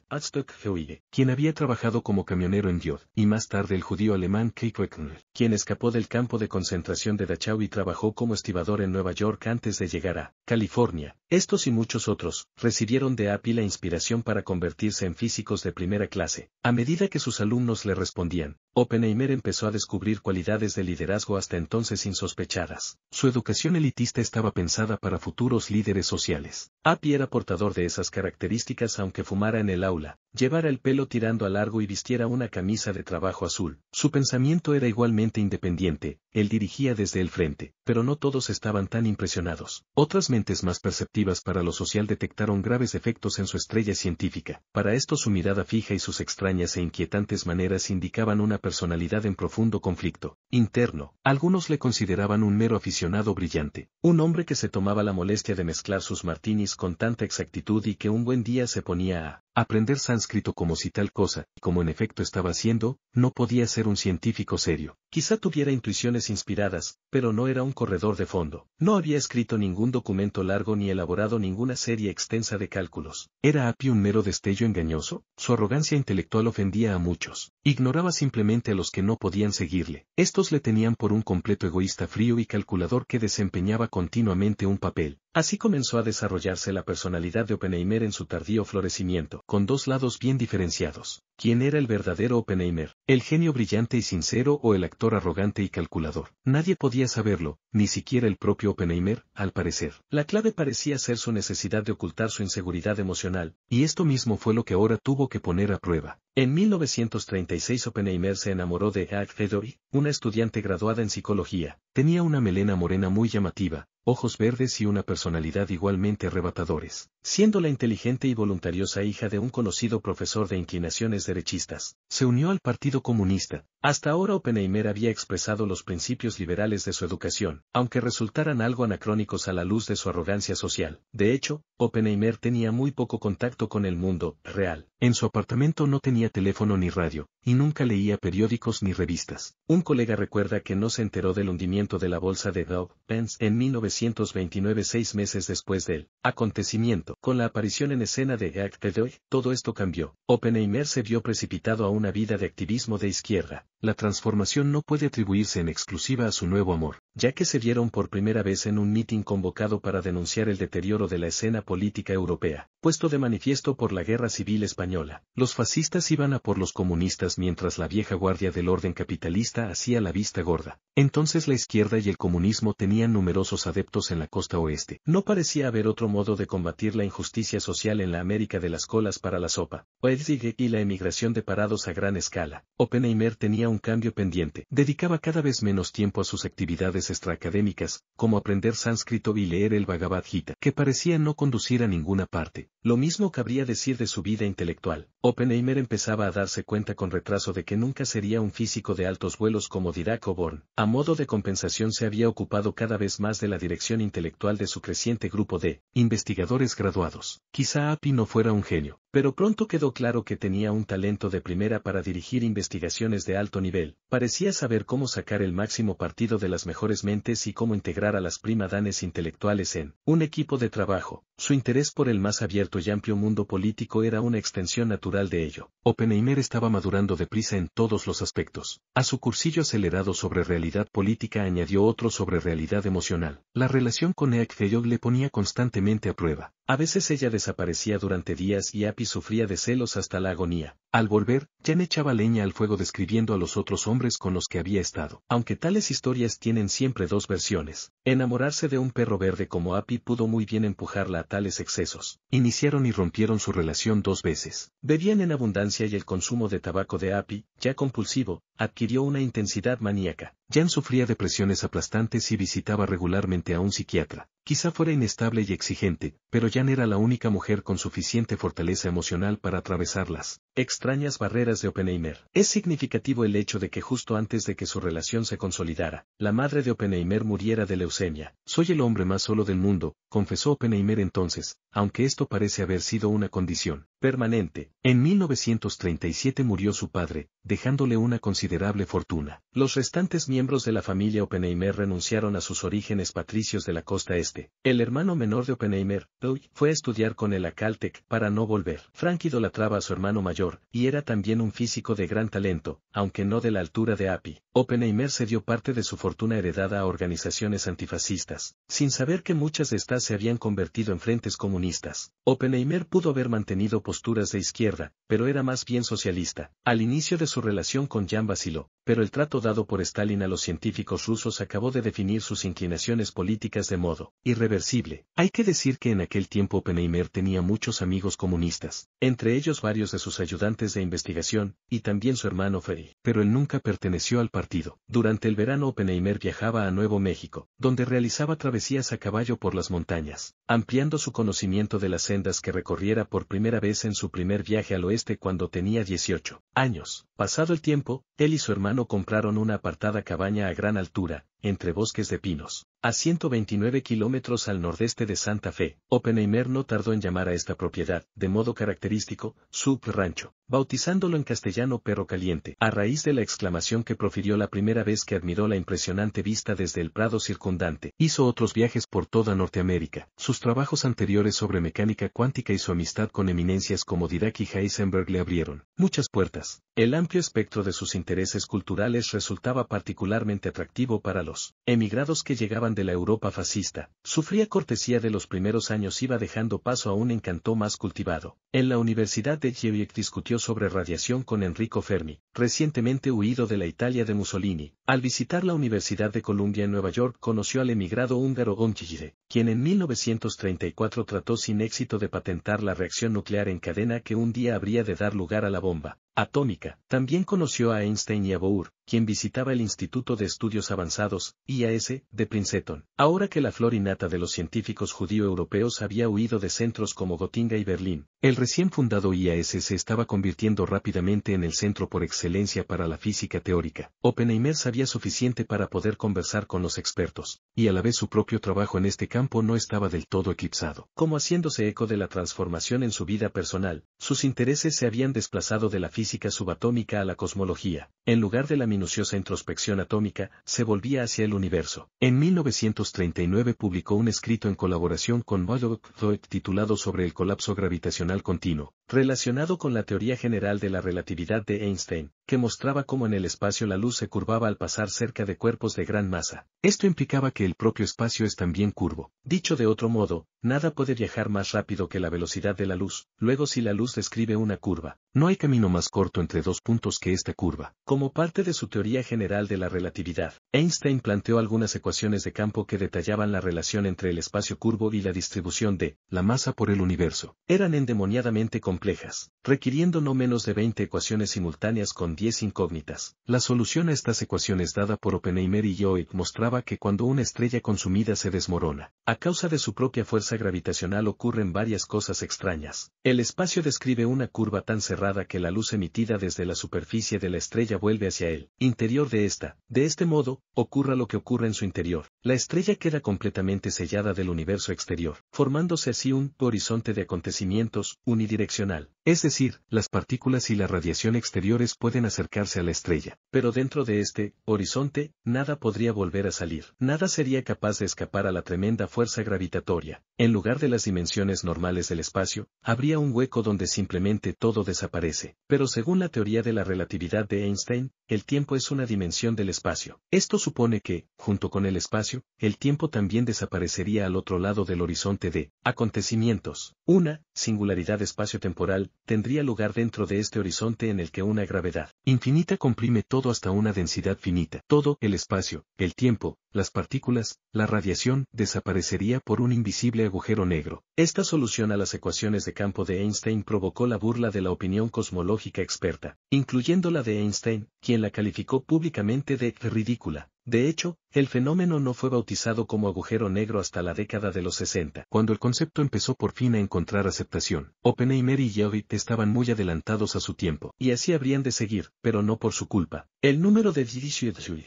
Adstock-Heuige, quien había trabajado como camionero en Diod, y más tarde el judío alemán Kikwekn, quien escapó del campo de concentración de Dachau y trabajó como estibador en Nueva York antes de llegar a California. Estos y muchos otros, recibieron de API la inspiración para convertirse en físicos de primera clase, a medida que sus alumnos le respondían, Oppenheimer empezó a descubrir cualidades de liderazgo hasta entonces insospechadas. Su educación elitista estaba pensada para futuros líderes sociales. Api era portador de esas características aunque fumara en el aula, llevara el pelo tirando a largo y vistiera una camisa de trabajo azul. Su pensamiento era igualmente independiente, él dirigía desde el frente, pero no todos estaban tan impresionados. Otras mentes más perceptivas para lo social detectaron graves efectos en su estrella científica. Para esto su mirada fija y sus extrañas e inquietantes maneras indicaban una personalidad en profundo conflicto interno. Algunos le consideraban un mero aficionado brillante, un hombre que se tomaba la molestia de mezclar sus martinis con tanta exactitud y que un buen día se ponía a Aprender sánscrito como si tal cosa, como en efecto estaba haciendo, no podía ser un científico serio. Quizá tuviera intuiciones inspiradas, pero no era un corredor de fondo. No había escrito ningún documento largo ni elaborado ninguna serie extensa de cálculos. ¿Era Api un mero destello engañoso? Su arrogancia intelectual ofendía a muchos. Ignoraba simplemente a los que no podían seguirle. Estos le tenían por un completo egoísta frío y calculador que desempeñaba continuamente un papel. Así comenzó a desarrollarse la personalidad de Oppenheimer en su tardío florecimiento, con dos lados bien diferenciados. ¿Quién era el verdadero Oppenheimer? ¿El genio brillante y sincero o el actor arrogante y calculador. Nadie podía saberlo, ni siquiera el propio Oppenheimer, al parecer. La clave parecía ser su necesidad de ocultar su inseguridad emocional, y esto mismo fue lo que ahora tuvo que poner a prueba. En 1936 Oppenheimer se enamoró de Ag Fedori, una estudiante graduada en psicología. Tenía una melena morena muy llamativa, ojos verdes y una personalidad igualmente arrebatadores, siendo la inteligente y voluntariosa hija de un conocido profesor de inclinaciones derechistas, se unió al Partido Comunista. Hasta ahora Oppenheimer había expresado los principios liberales de su educación, aunque resultaran algo anacrónicos a la luz de su arrogancia social. De hecho, Oppenheimer tenía muy poco contacto con el mundo real. En su apartamento no tenía teléfono ni radio, y nunca leía periódicos ni revistas. Un colega recuerda que no se enteró del hundimiento de la bolsa de Doug Pence en 1929 seis meses después del acontecimiento. Con la aparición en escena de Act Hoy, todo esto cambió. Oppenheimer se vio precipitado a una vida de activismo de izquierda. La transformación no puede atribuirse en exclusiva a su nuevo amor ya que se vieron por primera vez en un mitin convocado para denunciar el deterioro de la escena política europea, puesto de manifiesto por la guerra civil española. Los fascistas iban a por los comunistas mientras la vieja guardia del orden capitalista hacía la vista gorda. Entonces la izquierda y el comunismo tenían numerosos adeptos en la costa oeste. No parecía haber otro modo de combatir la injusticia social en la América de las colas para la sopa. Oelzig y la emigración de parados a gran escala. Oppenheimer tenía un cambio pendiente. Dedicaba cada vez menos tiempo a sus actividades extraacadémicas, como aprender sánscrito y leer el Bhagavad Gita, que parecía no conducir a ninguna parte. Lo mismo cabría decir de su vida intelectual. Oppenheimer empezaba a darse cuenta con retraso de que nunca sería un físico de altos vuelos como Dirac o Born. A modo de compensación se había ocupado cada vez más de la dirección intelectual de su creciente grupo de investigadores graduados. Quizá Api no fuera un genio, pero pronto quedó claro que tenía un talento de primera para dirigir investigaciones de alto nivel, parecía saber cómo sacar el máximo partido de las mejores mentes y cómo integrar a las primadanes intelectuales en un equipo de trabajo. Su interés por el más abierto y amplio mundo político era una extensión natural de ello. Oppenheimer estaba madurando deprisa en todos los aspectos. A su cursillo acelerado sobre realidad política añadió otro sobre realidad emocional. La relación con Eck le ponía constantemente a prueba. A veces ella desaparecía durante días y Api sufría de celos hasta la agonía. Al volver, Jan echaba leña al fuego describiendo a los otros hombres con los que había estado. Aunque tales historias tienen siempre dos versiones. Enamorarse de un perro verde como Api pudo muy bien empujarla a tales excesos. Iniciaron y rompieron su relación dos veces. Bebían en abundancia y el consumo de tabaco de Api, ya compulsivo, adquirió una intensidad maníaca. Jan sufría depresiones aplastantes y visitaba regularmente a un psiquiatra. Quizá fuera inestable y exigente, pero ya era la única mujer con suficiente fortaleza emocional para atravesarlas extrañas barreras de Oppenheimer. Es significativo el hecho de que justo antes de que su relación se consolidara, la madre de Oppenheimer muriera de leucemia. Soy el hombre más solo del mundo, confesó Oppenheimer entonces, aunque esto parece haber sido una condición permanente. En 1937 murió su padre, dejándole una considerable fortuna. Los restantes miembros de la familia Oppenheimer renunciaron a sus orígenes patricios de la costa este. El hermano menor de Oppenheimer, Doug, fue a estudiar con el a Caltech para no volver. Frank idolatraba a su hermano mayor y era también un físico de gran talento, aunque no de la altura de Api. Oppenheimer dio parte de su fortuna heredada a organizaciones antifascistas, sin saber que muchas de estas se habían convertido en frentes comunistas. Oppenheimer pudo haber mantenido posturas de izquierda, pero era más bien socialista, al inicio de su relación con Jan Basilio, pero el trato dado por Stalin a los científicos rusos acabó de definir sus inclinaciones políticas de modo irreversible. Hay que decir que en aquel tiempo Oppenheimer tenía muchos amigos comunistas, entre ellos varios de sus ayudantes ayudantes de investigación, y también su hermano Ferry. Pero él nunca perteneció al partido. Durante el verano Oppenheimer viajaba a Nuevo México, donde realizaba travesías a caballo por las montañas, ampliando su conocimiento de las sendas que recorriera por primera vez en su primer viaje al oeste cuando tenía 18 años. Pasado el tiempo, él y su hermano compraron una apartada cabaña a gran altura, entre bosques de pinos. A 129 kilómetros al nordeste de Santa Fe, Oppenheimer no tardó en llamar a esta propiedad, de modo característico, Sub Rancho, bautizándolo en castellano Perro Caliente, a raíz de la exclamación que profirió la primera vez que admiró la impresionante vista desde el prado circundante. Hizo otros viajes por toda Norteamérica. Sus trabajos anteriores sobre mecánica cuántica y su amistad con eminencias como Dirac y Heisenberg le abrieron muchas puertas. El amplio espectro de sus intereses culturales resultaba particularmente atractivo para los emigrados que llegaban de la Europa fascista, sufría cortesía de los primeros años iba dejando paso a un encanto más cultivado. En la Universidad de Jewick discutió sobre radiación con Enrico Fermi, recientemente huido de la Italia de Mussolini. Al visitar la Universidad de Columbia en Nueva York conoció al emigrado húngaro Gonchigide, quien en 1934 trató sin éxito de patentar la reacción nuclear en cadena que un día habría de dar lugar a la bomba atómica. También conoció a Einstein y a Bohr, quien visitaba el Instituto de Estudios Avanzados, IAS, de Princeton. Ahora que la flor innata de los científicos judío-europeos había huido de centros como Gotinga y Berlín, el recién fundado IAS se estaba convirtiendo rápidamente en el centro por excelencia para la física teórica. Oppenheimer sabía suficiente para poder conversar con los expertos, y a la vez su propio trabajo en este campo no estaba del todo eclipsado. Como haciéndose eco de la transformación en su vida personal, sus intereses se habían desplazado de la física subatómica a la cosmología. En lugar de la minuciosa introspección atómica, se volvía hacia el universo. En 1939 publicó un escrito en colaboración con Moyok titulado Sobre el colapso gravitacional continuo, relacionado con la teoría general de la relatividad de Einstein, que mostraba cómo en el espacio la luz se curvaba al pasar cerca de cuerpos de gran masa. Esto implicaba que el propio espacio es también curvo. Dicho de otro modo, nada puede viajar más rápido que la velocidad de la luz, luego si la luz describe una curva, no hay camino más corto entre dos puntos que esta curva. Como parte de su teoría general de la relatividad, Einstein planteó algunas ecuaciones de campo que detallaban la relación entre el espacio curvo y la distribución de la masa por el universo. Eran endemoniadamente complejas, requiriendo no menos de 20 ecuaciones simultáneas con 10 incógnitas. La solución a estas ecuaciones dada por Oppenheimer y Yoic mostraba que cuando una estrella consumida se desmorona, a causa de su propia fuerza gravitacional ocurren varias cosas extrañas. El espacio describe una curva tan cerrada que la luz emitida desde la superficie de la estrella vuelve hacia el interior de esta. De este modo, ocurra lo que ocurre en su interior, la estrella queda completamente sellada del universo exterior, formándose así un horizonte de acontecimientos unidireccional. Es decir, las partículas y la radiación exteriores pueden acercarse a la estrella, pero dentro de este horizonte, nada podría volver a salir, nada sería capaz de escapar a la tremenda fuerza gravitatoria. En lugar de las dimensiones normales del espacio, habría un hueco donde simplemente todo desaparece. Pero según la teoría de la relatividad de Einstein, el tiempo es una dimensión del espacio. Esto supone que, junto con el espacio, el tiempo también desaparecería al otro lado del horizonte de acontecimientos. Una singularidad espacio-temporal tendría lugar dentro de este horizonte en el que una gravedad infinita comprime todo hasta una densidad finita. Todo, el espacio, el tiempo, las partículas, la radiación, desaparecería por un invisible agujero negro. Esta solución a las ecuaciones de campo de Einstein provocó la burla de la opinión cosmológica experta, incluyendo la de Einstein, quien la calificó públicamente de ridícula. De hecho, el fenómeno no fue bautizado como agujero negro hasta la década de los 60, cuando el concepto empezó por fin a encontrar aceptación. Oppenheimer y Yeovit estaban muy adelantados a su tiempo, y así habrían de seguir, pero no por su culpa. El número de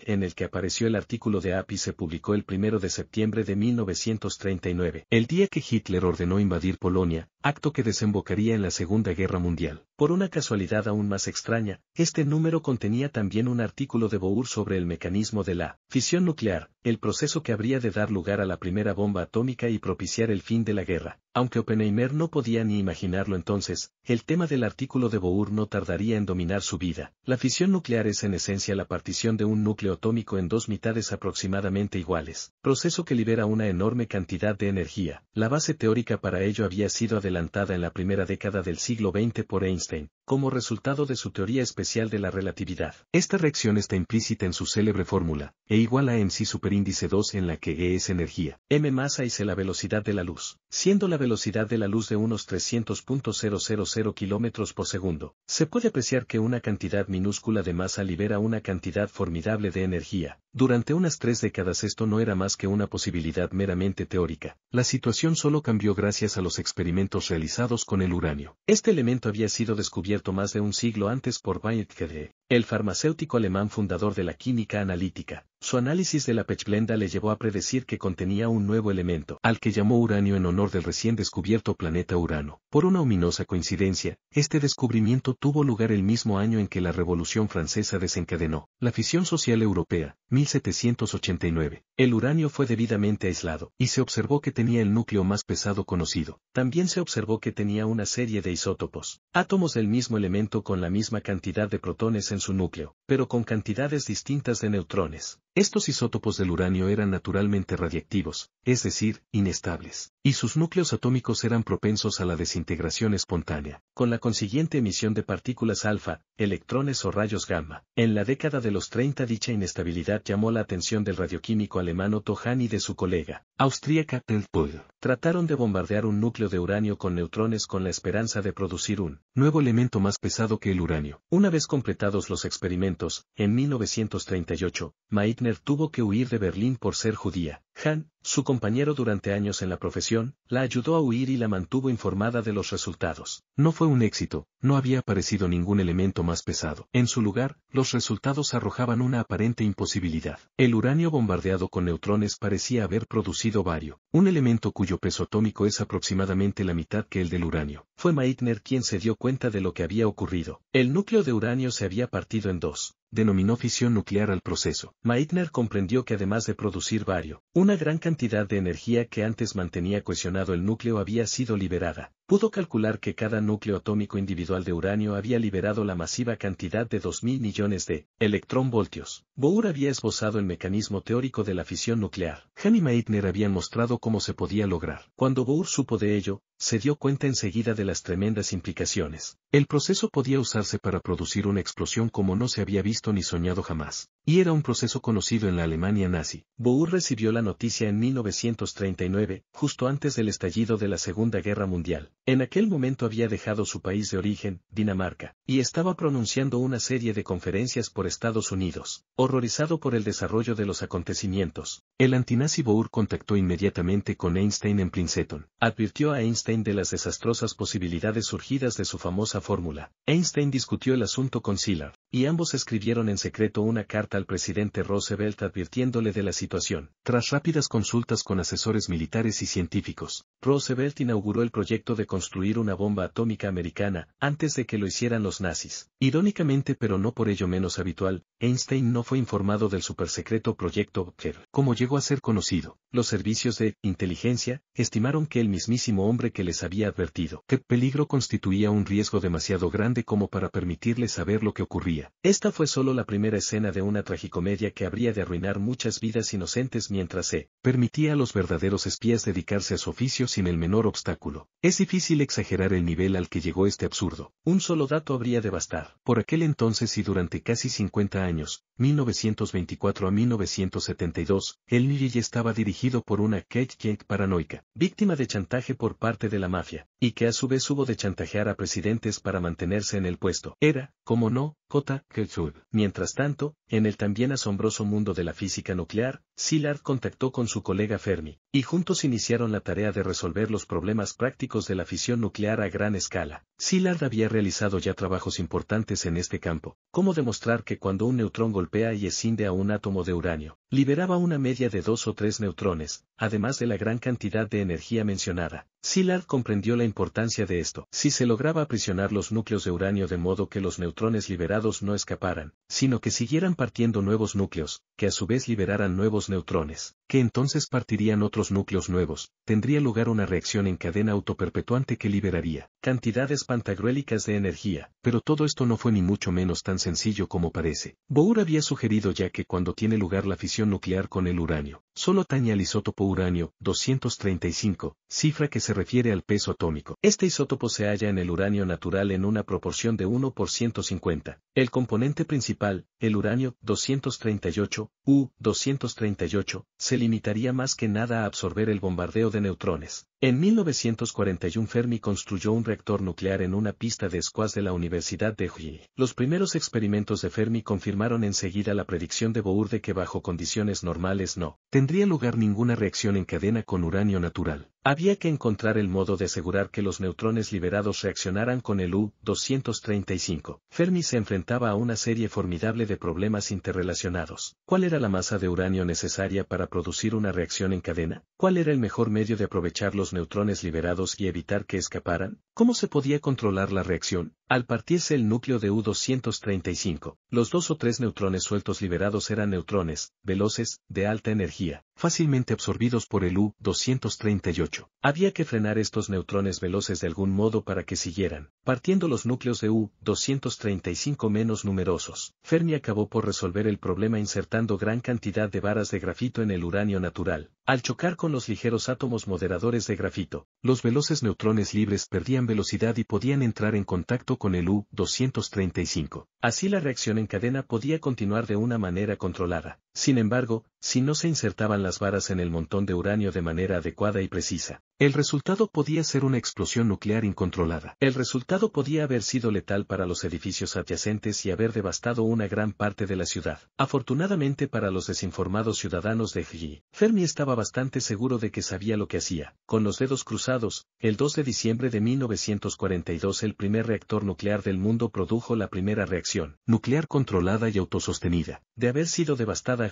en el que apareció el artículo de API se publicó el 1 de septiembre de 1939, el día que Hitler ordenó invadir Polonia, acto que desembocaría en la Segunda Guerra Mundial. Por una casualidad aún más extraña, este número contenía también un artículo de Bohr sobre el mecanismo de la fisión nuclear, el proceso que habría de dar lugar a la primera bomba atómica y propiciar el fin de la guerra. Aunque Oppenheimer no podía ni imaginarlo entonces, el tema del artículo de Bohr no tardaría en dominar su vida. La fisión nuclear es en esencia la partición de un núcleo atómico en dos mitades aproximadas iguales, proceso que libera una enorme cantidad de energía. La base teórica para ello había sido adelantada en la primera década del siglo XX por Einstein, como resultado de su teoría especial de la relatividad. Esta reacción está implícita en su célebre fórmula, E igual a mc superíndice 2 en la que E es energía, m masa y c la velocidad de la luz, siendo la velocidad de la luz de unos 300.000 km por segundo. Se puede apreciar que una cantidad minúscula de masa libera una cantidad formidable de energía. Durante unas tres décadas esto no era más que una posibilidad meramente teórica. La situación solo cambió gracias a los experimentos realizados con el uranio. Este elemento había sido descubierto más de un siglo antes por Whitehead. El farmacéutico alemán fundador de la química analítica, su análisis de la pechblenda le llevó a predecir que contenía un nuevo elemento, al que llamó uranio en honor del recién descubierto planeta Urano. Por una ominosa coincidencia, este descubrimiento tuvo lugar el mismo año en que la Revolución Francesa desencadenó la fisión social europea, 1789. El uranio fue debidamente aislado, y se observó que tenía el núcleo más pesado conocido. También se observó que tenía una serie de isótopos, átomos del mismo elemento con la misma cantidad de protones en su núcleo pero con cantidades distintas de neutrones. Estos isótopos del uranio eran naturalmente radiactivos, es decir, inestables, y sus núcleos atómicos eran propensos a la desintegración espontánea, con la consiguiente emisión de partículas alfa, electrones o rayos gamma. En la década de los 30 dicha inestabilidad llamó la atención del radioquímico alemán Otto y de su colega, austríaca Teltpöhl. Trataron de bombardear un núcleo de uranio con neutrones con la esperanza de producir un nuevo elemento más pesado que el uranio. Una vez completados los experimentos, en 1938, Meitner tuvo que huir de Berlín por ser judía. Han su compañero durante años en la profesión, la ayudó a huir y la mantuvo informada de los resultados. No fue un éxito, no había aparecido ningún elemento más pesado. En su lugar, los resultados arrojaban una aparente imposibilidad. El uranio bombardeado con neutrones parecía haber producido vario, un elemento cuyo peso atómico es aproximadamente la mitad que el del uranio. Fue Meitner quien se dio cuenta de lo que había ocurrido. El núcleo de uranio se había partido en dos denominó fisión nuclear al proceso. Meitner comprendió que además de producir vario, una gran cantidad de energía que antes mantenía cohesionado el núcleo había sido liberada, pudo calcular que cada núcleo atómico individual de uranio había liberado la masiva cantidad de 2.000 millones de electronvoltios. Bohr había esbozado el mecanismo teórico de la fisión nuclear. Han y Meitner habían mostrado cómo se podía lograr. Cuando Bohr supo de ello, se dio cuenta enseguida de las tremendas implicaciones. El proceso podía usarse para producir una explosión como no se había visto ni soñado jamás. Y era un proceso conocido en la Alemania nazi. Bohr recibió la noticia en 1939, justo antes del estallido de la Segunda Guerra Mundial. En aquel momento había dejado su país de origen, Dinamarca, y estaba pronunciando una serie de conferencias por Estados Unidos. Horrorizado por el desarrollo de los acontecimientos, el antinazi Bohr contactó inmediatamente con Einstein en Princeton. Advirtió a Einstein de las desastrosas posibilidades surgidas de su famosa fórmula. Einstein discutió el asunto con Szilard, y ambos escribieron en secreto una carta al presidente Roosevelt advirtiéndole de la situación. Tras rápidas consultas con asesores militares y científicos, Roosevelt inauguró el proyecto de construir una bomba atómica americana, antes de que lo hicieran los nazis. Irónicamente pero no por ello menos habitual, Einstein no fue informado del supersecreto proyecto Kerr. como llegó a ser conocido. Los servicios de inteligencia estimaron que el mismísimo hombre que les había advertido que peligro constituía un riesgo demasiado grande como para permitirles saber lo que ocurría. Esta fue solo la primera escena de una tragicomedia que habría de arruinar muchas vidas inocentes mientras se permitía a los verdaderos espías dedicarse a su oficio sin el menor obstáculo. Es difícil exagerar el nivel al que llegó este absurdo. Un solo dato habría de bastar. Por aquel entonces y durante casi 50 años, 1924 a 1972, el NIRI estaba dirigido por una Kate paranoica, víctima de chantaje por parte de la mafia y que a su vez hubo de chantajear a presidentes para mantenerse en el puesto. Era, como no, Kota Kersud. Mientras tanto, en el también asombroso mundo de la física nuclear, Szilard contactó con su colega Fermi, y juntos iniciaron la tarea de resolver los problemas prácticos de la fisión nuclear a gran escala. Szilard había realizado ya trabajos importantes en este campo, como demostrar que cuando un neutrón golpea y escinde a un átomo de uranio, liberaba una media de dos o tres neutrones, además de la gran cantidad de energía mencionada. Szilard comprendió la importancia de esto. Si se lograba aprisionar los núcleos de uranio de modo que los neutrones liberados no escaparan, sino que siguieran partiendo nuevos núcleos, que a su vez liberaran nuevos neutrones, que entonces partirían otros núcleos nuevos, tendría lugar una reacción en cadena autoperpetuante que liberaría cantidades pantagruélicas de energía, pero todo esto no fue ni mucho menos tan sencillo como parece. Bohr había sugerido ya que cuando tiene lugar la fisión nuclear con el uranio, Solo taña el isótopo uranio 235, cifra que se refiere al peso atómico. Este isótopo se halla en el uranio natural en una proporción de 1 por 150. El componente principal, el uranio 238, U238, se limitaría más que nada a absorber el bombardeo de neutrones. En 1941 Fermi construyó un reactor nuclear en una pista de squash de la Universidad de Huy. Los primeros experimentos de Fermi confirmaron enseguida la predicción de Bohr de que bajo condiciones normales no tendría lugar ninguna reacción en cadena con uranio natural. Había que encontrar el modo de asegurar que los neutrones liberados reaccionaran con el U-235. Fermi se enfrentaba a una serie formidable de problemas interrelacionados. ¿Cuál era la masa de uranio necesaria para producir una reacción en cadena? ¿Cuál era el mejor medio de aprovechar los neutrones liberados y evitar que escaparan? ¿Cómo se podía controlar la reacción? Al partirse el núcleo de U-235, los dos o tres neutrones sueltos liberados eran neutrones, veloces, de alta energía, fácilmente absorbidos por el U-238. Había que frenar estos neutrones veloces de algún modo para que siguieran, partiendo los núcleos de U-235 menos numerosos. Fermi acabó por resolver el problema insertando gran cantidad de varas de grafito en el uranio natural, al chocar con los ligeros átomos moderadores de grafito, los veloces neutrones libres perdían velocidad y podían entrar en contacto con el U-235. Así la reacción en cadena podía continuar de una manera controlada, sin embargo, si no se insertaban las varas en el montón de uranio de manera adecuada y precisa, el resultado podía ser una explosión nuclear incontrolada. El resultado podía haber sido letal para los edificios adyacentes y haber devastado una gran parte de la ciudad. Afortunadamente para los desinformados ciudadanos de Fiji, Fermi estaba bastante seguro de que sabía lo que hacía. Con los dedos cruzados, el 2 de diciembre de 1942 el primer reactor nuclear del mundo produjo la primera reacción, nuclear controlada y autosostenida. De haber sido devastada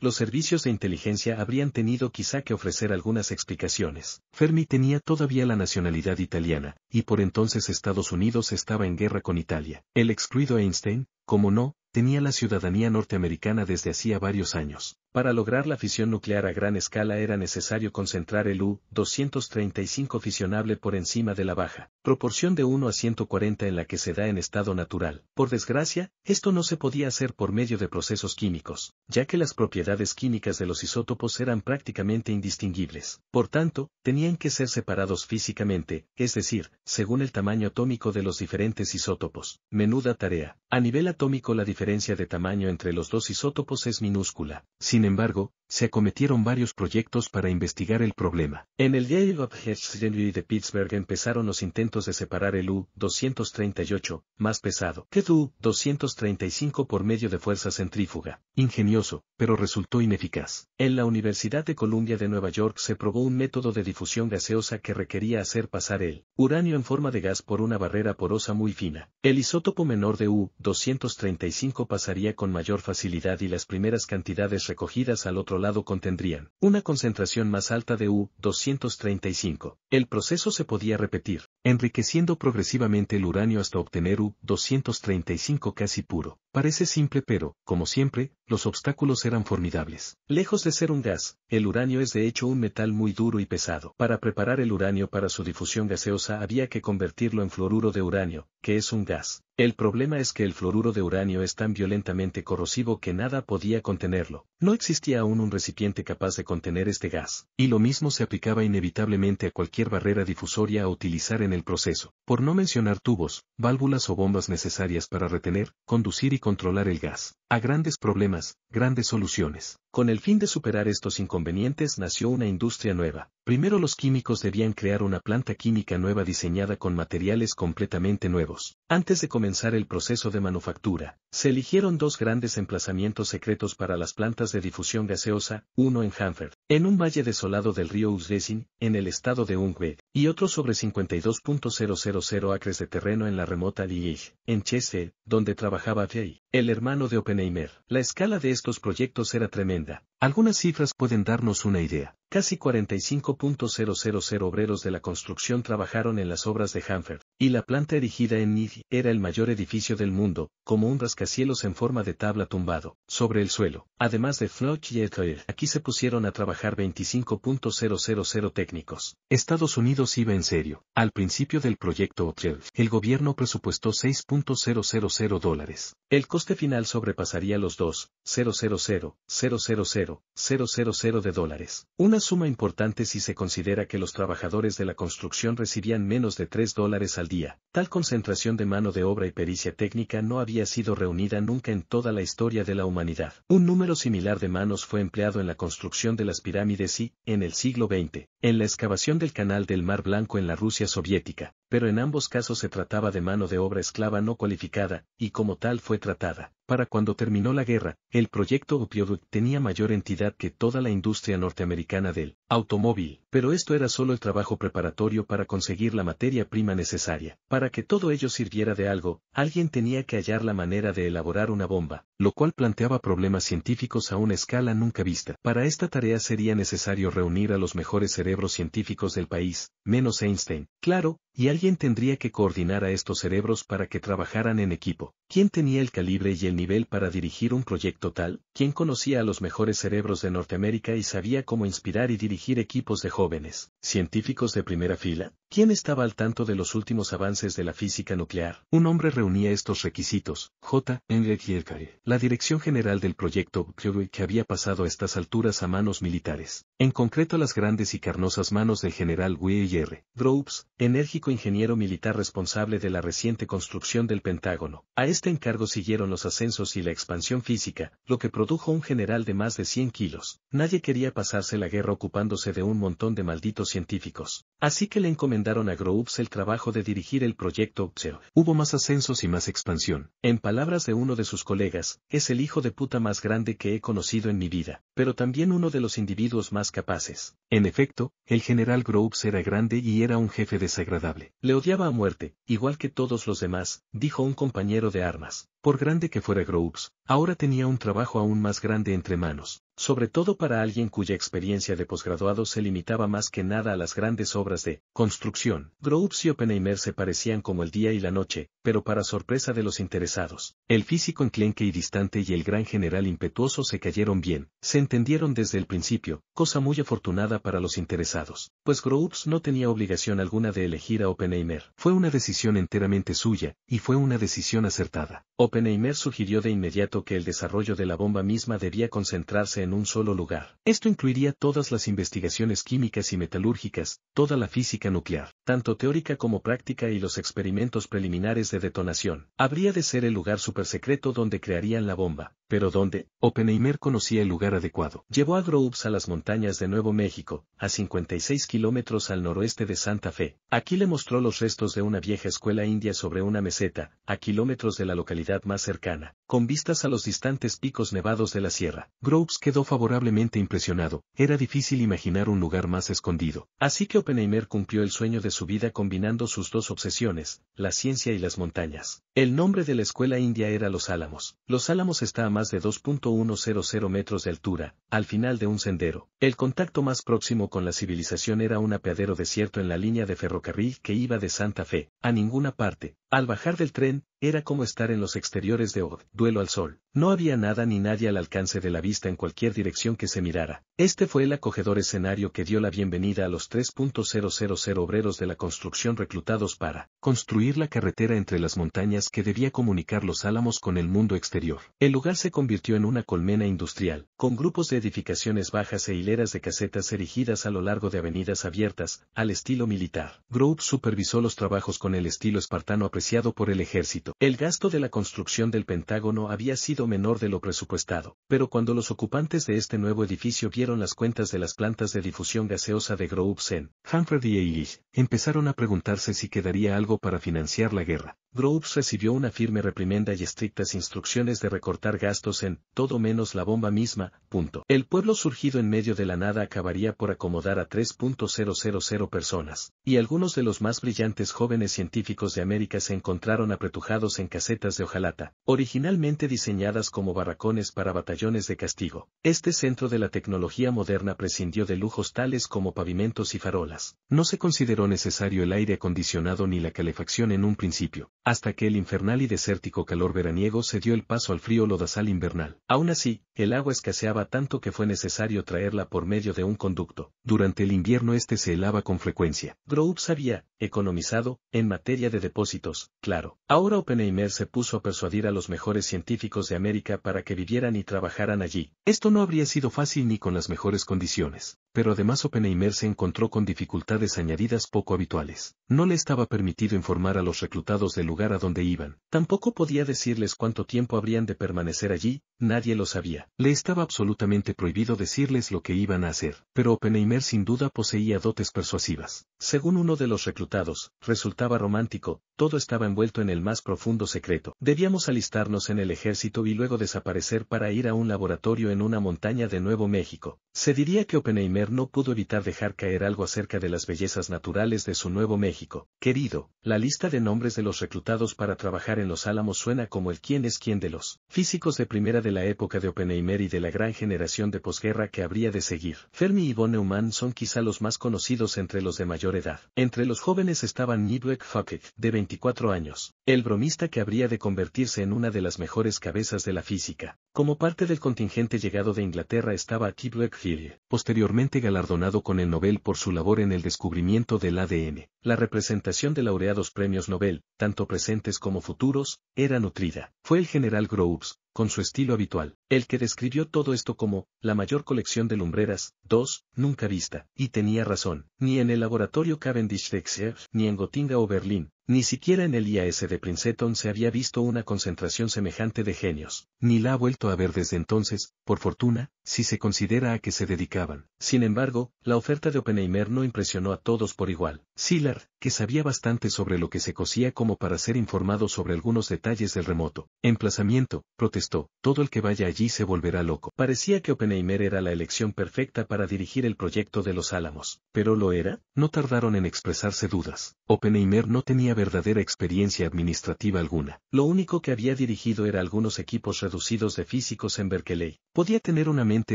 los servicios de inteligencia habrían tenido quizá que ofrecer algunas explicaciones. Fermi tenía todavía la nacionalidad italiana, y por entonces Estados Unidos estaba en guerra con Italia. El excluido Einstein, como no, tenía la ciudadanía norteamericana desde hacía varios años. Para lograr la fisión nuclear a gran escala era necesario concentrar el U-235 fisionable por encima de la baja, proporción de 1 a 140 en la que se da en estado natural. Por desgracia, esto no se podía hacer por medio de procesos químicos, ya que las propiedades químicas de los isótopos eran prácticamente indistinguibles. Por tanto, tenían que ser separados físicamente, es decir, según el tamaño atómico de los diferentes isótopos. Menuda tarea. A nivel atómico la diferencia de tamaño entre los dos isótopos es minúscula. Sin embargo, se acometieron varios proyectos para investigar el problema. En el diario de Pittsburgh empezaron los intentos de separar el U-238, más pesado, que el U-235 por medio de fuerza centrífuga. Ingenioso, pero resultó ineficaz. En la Universidad de Columbia de Nueva York se probó un método de difusión gaseosa que requería hacer pasar el uranio en forma de gas por una barrera porosa muy fina. El isótopo menor de U-235 pasaría con mayor facilidad y las primeras cantidades recogidas al otro lado contendrían una concentración más alta de U-235. El proceso se podía repetir, enriqueciendo progresivamente el uranio hasta obtener U-235 casi puro. Parece simple pero, como siempre, los obstáculos eran formidables. Lejos de ser un gas, el uranio es de hecho un metal muy duro y pesado. Para preparar el uranio para su difusión gaseosa había que convertirlo en fluoruro de uranio, que es un gas. El problema es que el fluoruro de uranio es tan violentamente corrosivo que nada podía contenerlo. No existía aún un recipiente capaz de contener este gas. Y lo mismo se aplicaba inevitablemente a cualquier barrera difusoria a utilizar en el proceso. Por no mencionar tubos, válvulas o bombas necesarias para retener, conducir y controlar el gas. A grandes problemas, grandes soluciones. Con el fin de superar estos inconvenientes nació una industria nueva. Primero los químicos debían crear una planta química nueva diseñada con materiales completamente nuevos. Antes de comenzar el proceso de manufactura, se eligieron dos grandes emplazamientos secretos para las plantas de difusión gaseosa, uno en Hanford, en un valle desolado del río Usresin, en el estado de Ungwe, y otro sobre 52.000 acres de terreno en la remota Liege, en Cheshire, donde trabajaba Jay el hermano de Oppenheimer. La escala de estos proyectos era tremenda. Algunas cifras pueden darnos una idea. Casi 45.000 obreros de la construcción trabajaron en las obras de Hanford, y la planta erigida en Nid era el mayor edificio del mundo, como un rascacielos en forma de tabla tumbado, sobre el suelo. Además de Floch y Ethel. aquí se pusieron a trabajar 25.000 técnicos. Estados Unidos iba en serio. Al principio del proyecto Otrel, el gobierno presupuestó 6.000 dólares. El coste final sobrepasaría los 2,000,000,000 de dólares. Una suma importante si se considera que los trabajadores de la construcción recibían menos de 3 dólares al día. Tal concentración de mano de obra y pericia técnica no había sido reunida nunca en toda la historia de la humanidad. Un número similar de manos fue empleado en la construcción de las pirámides y, en el siglo XX, en la excavación del canal del Mar Blanco en la Rusia soviética, pero en ambos casos se trataba de mano de obra esclava no cualificada, y como tal fue tratada. Para cuando terminó la guerra, el proyecto Opioduct tenía mayor entidad que toda la industria norteamericana del automóvil, pero esto era solo el trabajo preparatorio para conseguir la materia prima necesaria. Para que todo ello sirviera de algo, alguien tenía que hallar la manera de elaborar una bomba, lo cual planteaba problemas científicos a una escala nunca vista. Para esta tarea sería necesario reunir a los mejores cerebros científicos del país, menos Einstein. Claro, y alguien tendría que coordinar a estos cerebros para que trabajaran en equipo. ¿Quién tenía el calibre y el nivel para dirigir un proyecto tal? ¿Quién conocía a los mejores cerebros de Norteamérica y sabía cómo inspirar y dirigir equipos de jóvenes, científicos de primera fila? ¿Quién estaba al tanto de los últimos avances de la física nuclear? Un hombre reunía estos requisitos, J. Henry Kierkegaard, la dirección general del proyecto que había pasado a estas alturas a manos militares, en concreto las grandes y carnosas manos del general R. Groves, enérgico ingeniero militar responsable de la reciente construcción del Pentágono. A este encargo siguieron los ascensos y la expansión física, lo que produjo un general de más de 100 kilos. Nadie quería pasarse la guerra ocupándose de un montón de malditos científicos. Así que le encomendó encomendaron a Groves el trabajo de dirigir el proyecto Zero. Hubo más ascensos y más expansión. En palabras de uno de sus colegas, es el hijo de puta más grande que he conocido en mi vida, pero también uno de los individuos más capaces. En efecto, el general Groves era grande y era un jefe desagradable. Le odiaba a muerte, igual que todos los demás, dijo un compañero de armas. Por grande que fuera Groves, ahora tenía un trabajo aún más grande entre manos, sobre todo para alguien cuya experiencia de posgraduado se limitaba más que nada a las grandes obras de construcción. Groups y Oppenheimer se parecían como el día y la noche, pero para sorpresa de los interesados, el físico enclenque y distante y el gran general impetuoso se cayeron bien, se entendieron desde el principio, cosa muy afortunada para los interesados, pues Groups no tenía obligación alguna de elegir a Oppenheimer. Fue una decisión enteramente suya, y fue una decisión acertada. Oppenheimer sugirió de inmediato que el desarrollo de la bomba misma debía concentrarse en un solo lugar. Esto incluiría todas las investigaciones químicas y metalúrgicas, toda la física nuclear, tanto teórica como práctica y los experimentos preliminares de detonación. Habría de ser el lugar supersecreto donde crearían la bomba, pero donde, Oppenheimer conocía el lugar adecuado. Llevó a Groves a las montañas de Nuevo México, a 56 kilómetros al noroeste de Santa Fe. Aquí le mostró los restos de una vieja escuela india sobre una meseta, a kilómetros de la localidad más cercana, con vistas a los distantes picos nevados de la sierra. Groves quedó quedó favorablemente impresionado, era difícil imaginar un lugar más escondido. Así que Oppenheimer cumplió el sueño de su vida combinando sus dos obsesiones, la ciencia y las montañas. El nombre de la escuela india era Los Álamos. Los Álamos está a más de 2.100 metros de altura, al final de un sendero. El contacto más próximo con la civilización era un apeadero desierto en la línea de ferrocarril que iba de Santa Fe a ninguna parte. Al bajar del tren, era como estar en los exteriores de Od, duelo al sol. No había nada ni nadie al alcance de la vista en cualquier dirección que se mirara. Este fue el acogedor escenario que dio la bienvenida a los 3.000 obreros de la construcción reclutados para construir la carretera entre las montañas que debía comunicar los álamos con el mundo exterior. El lugar se convirtió en una colmena industrial, con grupos de edificaciones bajas e hileras de casetas erigidas a lo largo de avenidas abiertas, al estilo militar. Grove supervisó los trabajos con el estilo espartano apreciado por el ejército. El gasto de la construcción del Pentágono había sido menor de lo presupuestado, pero cuando los ocupantes de este nuevo edificio vieron las cuentas de las plantas de difusión gaseosa de en Humphrey y Eilich, empezaron a preguntarse si quedaría algo para financiar la guerra. Groves recibió una firme reprimenda y estrictas instrucciones de recortar gastos en todo menos la bomba misma, punto. El pueblo surgido en medio de la nada acabaría por acomodar a 3.000 personas, y algunos de los más brillantes jóvenes científicos de América se encontraron apretujados en casetas de hojalata, originalmente diseñadas como barracones para batallones de castigo. Este centro de la tecnología moderna prescindió de lujos tales como pavimentos y farolas. No se consideró necesario el aire acondicionado ni la calefacción en un principio, hasta que el infernal y desértico calor veraniego se dio el paso al frío lodazal invernal. Aún así, el agua escaseaba tanto que fue necesario traerla por medio de un conducto. Durante el invierno este se helaba con frecuencia. Groves había, economizado, en materia de depósitos, claro. Ahora Oppenheimer se puso a persuadir a los mejores científicos de América América para que vivieran y trabajaran allí. Esto no habría sido fácil ni con las mejores condiciones, pero además Oppenheimer se encontró con dificultades añadidas poco habituales. No le estaba permitido informar a los reclutados del lugar a donde iban, tampoco podía decirles cuánto tiempo habrían de permanecer allí, nadie lo sabía. Le estaba absolutamente prohibido decirles lo que iban a hacer, pero Oppenheimer sin duda poseía dotes persuasivas. Según uno de los reclutados, resultaba romántico, todo estaba envuelto en el más profundo secreto. Debíamos alistarnos en el ejército y luego desaparecer para ir a un laboratorio en una montaña de Nuevo México. Se diría que Oppenheimer no pudo evitar dejar caer algo acerca de las bellezas naturales de su Nuevo México. Querido, la lista de nombres de los reclutados para trabajar en los Álamos suena como el quién es quién de los físicos de primera de la época de Oppenheimer y de la gran generación de posguerra que habría de seguir. Fermi y von Neumann son quizá los más conocidos entre los de mayor edad. Entre los jóvenes estaban Nidweck Fuckett, de 24 años, el bromista que habría de convertirse en una de las mejores cabezas de la física. Como parte del contingente llegado de Inglaterra estaba aquí Blackfield, posteriormente galardonado con el Nobel por su labor en el descubrimiento del ADN. La representación de laureados premios Nobel, tanto presentes como futuros, era nutrida. Fue el general Groves, con su estilo habitual, el que describió todo esto como la mayor colección de lumbreras, dos, nunca vista, y tenía razón, ni en el laboratorio Cavendish de Exeter, ni en Gotinga o Berlín, ni siquiera en el IAS de Princeton se había visto una concentración semejante de genios, ni la ha vuelto a ver desde entonces, por fortuna, si se considera a que se dedicaban. Sin embargo, la oferta de Oppenheimer no impresionó a todos por igual. Szilard, que sabía bastante sobre lo que se cosía como para ser informado sobre algunos detalles del remoto emplazamiento, protestó, todo el que vaya allí se volverá loco. Parecía que Oppenheimer era la elección perfecta para dirigir el proyecto de los Álamos, pero lo era, no tardaron en expresarse dudas. Oppenheimer no tenía verdadera experiencia administrativa alguna. Lo único que había dirigido era algunos equipos reducidos de físicos en Berkeley. Podía tener una mente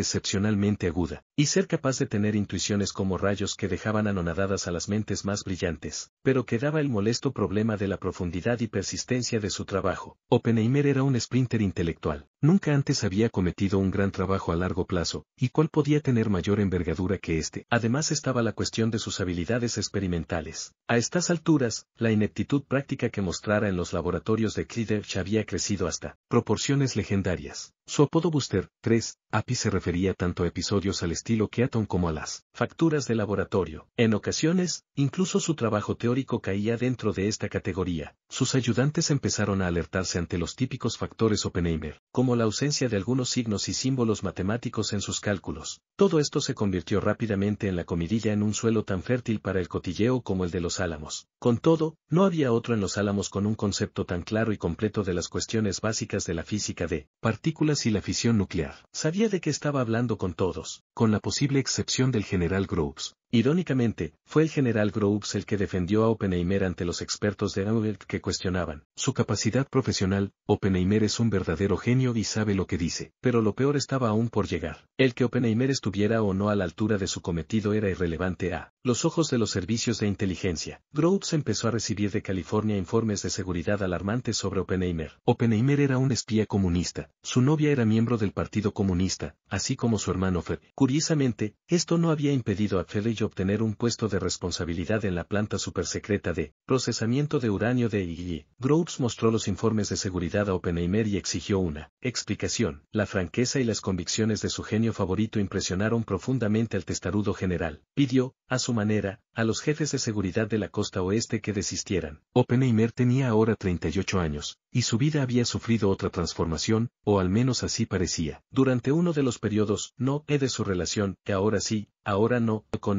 excepcionalmente aguda, y ser capaz de tener intuiciones como rayos que dejaban anonadadas a las mentes más brillantes, pero quedaba el molesto problema de la profundidad y persistencia de su trabajo. Oppenheimer era un sprinter intelectual. Nunca antes había cometido un gran trabajo a largo plazo, y cuál podía tener mayor envergadura que este. Además estaba la cuestión de sus habilidades experimentales. A estas alturas, la ineptitud práctica que mostrara en los laboratorios de ya había crecido hasta proporciones legendarias. Su apodo Buster 3, API se refería tanto a episodios al estilo Keaton como a las facturas de laboratorio. En ocasiones, incluso su trabajo teórico caía dentro de esta categoría. Sus ayudantes empezaron a alertarse ante los típicos factores Oppenheimer, la ausencia de algunos signos y símbolos matemáticos en sus cálculos. Todo esto se convirtió rápidamente en la comidilla en un suelo tan fértil para el cotilleo como el de los álamos. Con todo, no había otro en los álamos con un concepto tan claro y completo de las cuestiones básicas de la física de partículas y la fisión nuclear. Sabía de qué estaba hablando con todos, con la posible excepción del general Groves, Irónicamente, fue el general Groves el que defendió a Oppenheimer ante los expertos de Albert que cuestionaban su capacidad profesional. Oppenheimer es un verdadero genio y sabe lo que dice, pero lo peor estaba aún por llegar. El que Oppenheimer estuviera o no a la altura de su cometido era irrelevante a los ojos de los servicios de inteligencia. Groves empezó a recibir de California informes de seguridad alarmantes sobre Oppenheimer. Oppenheimer era un espía comunista, su novia era miembro del Partido Comunista, así como su hermano Fred. Curiosamente, esto no había impedido a Fred obtener un puesto de responsabilidad en la planta supersecreta de procesamiento de uranio de IGI. Groves mostró los informes de seguridad a Oppenheimer y exigió una explicación. La franqueza y las convicciones de su genio favorito impresionaron profundamente al testarudo general. Pidió, a su manera, a los jefes de seguridad de la costa oeste que desistieran. Oppenheimer tenía ahora 38 años, y su vida había sufrido otra transformación, o al menos así parecía. Durante uno de los periodos, no, he eh, de su relación, que ahora sí, ahora no, con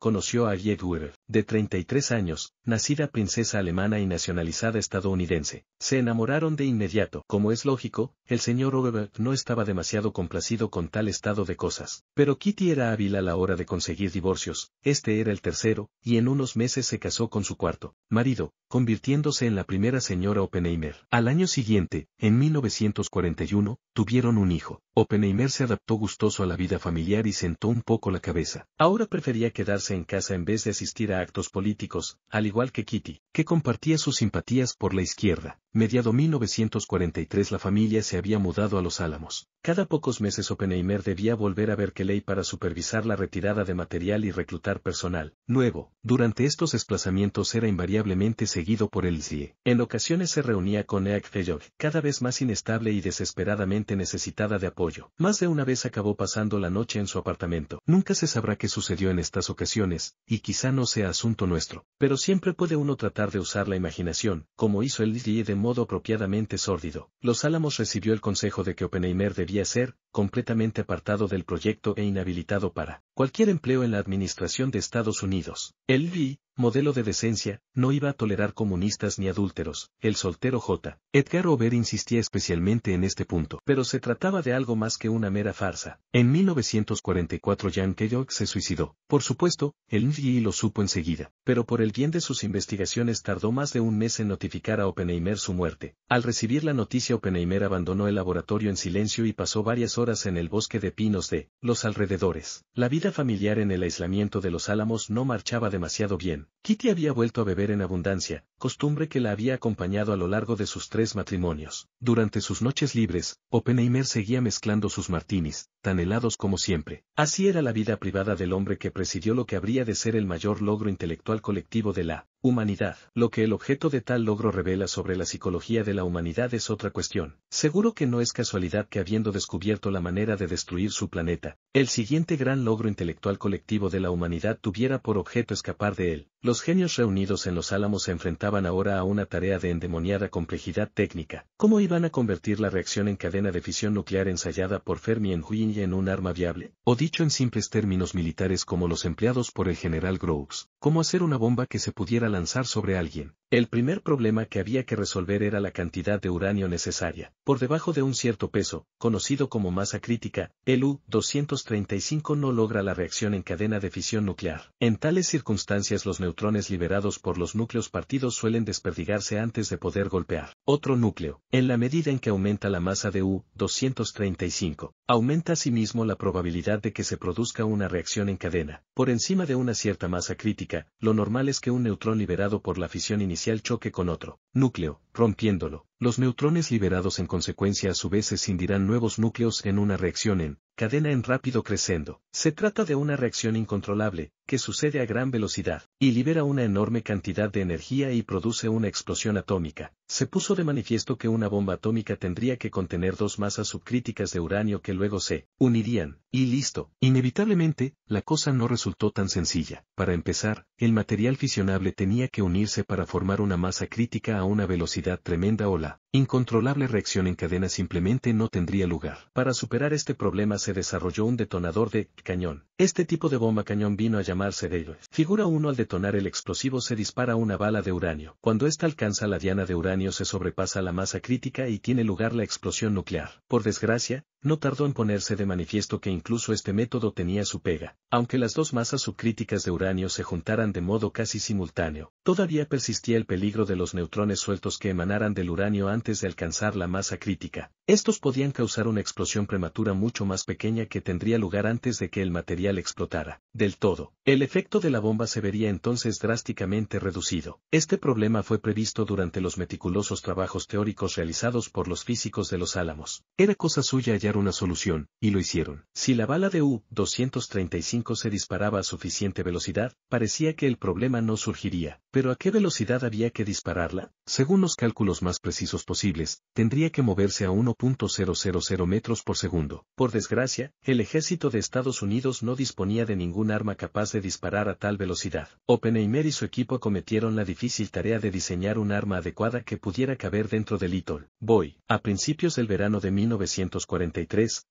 conoció a Weber, de 33 años, nacida princesa alemana y nacionalizada estadounidense. Se enamoraron de inmediato. Como es lógico, el señor Oeber no estaba demasiado complacido con tal estado de cosas. Pero Kitty era hábil a la hora de conseguir divorcios, este era el tercero, y en unos meses se casó con su cuarto marido, convirtiéndose en la primera señora Oppenheimer. Al año siguiente, en 1941, Tuvieron un hijo. Oppenheimer se adaptó gustoso a la vida familiar y sentó un poco la cabeza. Ahora prefería quedarse en casa en vez de asistir a actos políticos, al igual que Kitty, que compartía sus simpatías por la izquierda. Mediado 1943 la familia se había mudado a Los Álamos. Cada pocos meses Oppenheimer debía volver a Berkeley para supervisar la retirada de material y reclutar personal nuevo. Durante estos desplazamientos era invariablemente seguido por el e. En ocasiones se reunía con Eak Feyog, cada vez más inestable y desesperadamente necesitada de apoyo. Más de una vez acabó pasando la noche en su apartamento. Nunca se sabrá qué sucedió en estas ocasiones, y quizá no sea asunto nuestro. Pero siempre puede uno tratar de usar la imaginación, como hizo el e de modo apropiadamente sórdido. Los Álamos recibió el consejo de que Oppenheimer debía ser, completamente apartado del proyecto e inhabilitado para cualquier empleo en la administración de Estados Unidos. El Lee, modelo de decencia, no iba a tolerar comunistas ni adúlteros, el soltero J. Edgar Over insistía especialmente en este punto, pero se trataba de algo más que una mera farsa. En 1944 Jan Kellogg se suicidó. Por supuesto, el NGI lo supo enseguida, pero por el bien de sus investigaciones tardó más de un mes en notificar a Oppenheimer su muerte. Al recibir la noticia Oppenheimer abandonó el laboratorio en silencio y pasó varias horas horas en el bosque de pinos de los alrededores. La vida familiar en el aislamiento de los álamos no marchaba demasiado bien. Kitty había vuelto a beber en abundancia, costumbre que la había acompañado a lo largo de sus tres matrimonios. Durante sus noches libres, Oppenheimer seguía mezclando sus martinis, tan helados como siempre. Así era la vida privada del hombre que presidió lo que habría de ser el mayor logro intelectual colectivo de la humanidad. Lo que el objeto de tal logro revela sobre la psicología de la humanidad es otra cuestión. Seguro que no es casualidad que habiendo descubierto la manera de destruir su planeta, el siguiente gran logro intelectual colectivo de la humanidad tuviera por objeto escapar de él, los genios reunidos en los álamos se enfrentaban ahora a una tarea de endemoniada complejidad técnica. ¿Cómo iban a convertir la reacción en cadena de fisión nuclear ensayada por Fermi en Huyin en un arma viable? O dicho en simples términos militares como los empleados por el general Groves, cómo hacer una bomba que se pudiera lanzar sobre alguien. El primer problema que había que resolver era la cantidad de uranio necesaria. Por debajo de un cierto peso, conocido como masa crítica, el U-235 no logra la reacción en cadena de fisión nuclear. En tales circunstancias los neutrones liberados por los núcleos partidos suelen desperdigarse antes de poder golpear otro núcleo. En la medida en que aumenta la masa de U-235, aumenta asimismo la probabilidad de que se produzca una reacción en cadena, por encima de una cierta masa crítica lo normal es que un neutrón liberado por la fisión inicial choque con otro núcleo, rompiéndolo. Los neutrones liberados en consecuencia a su vez escindirán nuevos núcleos en una reacción en cadena en rápido crescendo. Se trata de una reacción incontrolable, que sucede a gran velocidad, y libera una enorme cantidad de energía y produce una explosión atómica. Se puso de manifiesto que una bomba atómica tendría que contener dos masas subcríticas de uranio que luego se unirían, y listo. Inevitablemente, la cosa no resultó tan sencilla. Para empezar, el material fisionable tenía que unirse para formar una masa crítica a una velocidad tremenda o la incontrolable reacción en cadena simplemente no tendría lugar. Para superar este problema se desarrolló un detonador de cañón. Este tipo de bomba cañón vino a llamarse de Figura 1 al detonar el explosivo se dispara una bala de uranio. Cuando ésta alcanza la diana de uranio se sobrepasa la masa crítica y tiene lugar la explosión nuclear. Por desgracia, no tardó en ponerse de manifiesto que incluso este método tenía su pega, aunque las dos masas subcríticas de uranio se juntaran de modo casi simultáneo, todavía persistía el peligro de los neutrones sueltos que emanaran del uranio antes de alcanzar la masa crítica. Estos podían causar una explosión prematura mucho más pequeña que tendría lugar antes de que el material explotara. Del todo, el efecto de la bomba se vería entonces drásticamente reducido. Este problema fue previsto durante los meticulosos trabajos teóricos realizados por los físicos de los Álamos. Era cosa suya ya una solución, y lo hicieron. Si la bala de U-235 se disparaba a suficiente velocidad, parecía que el problema no surgiría. Pero ¿a qué velocidad había que dispararla? Según los cálculos más precisos posibles, tendría que moverse a 1.000 metros por segundo. Por desgracia, el ejército de Estados Unidos no disponía de ningún arma capaz de disparar a tal velocidad. Oppenheimer y su equipo cometieron la difícil tarea de diseñar un arma adecuada que pudiera caber dentro del Little Boy. A principios del verano de 1945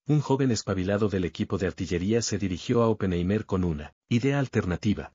un joven espabilado del equipo de artillería se dirigió a Oppenheimer con una idea alternativa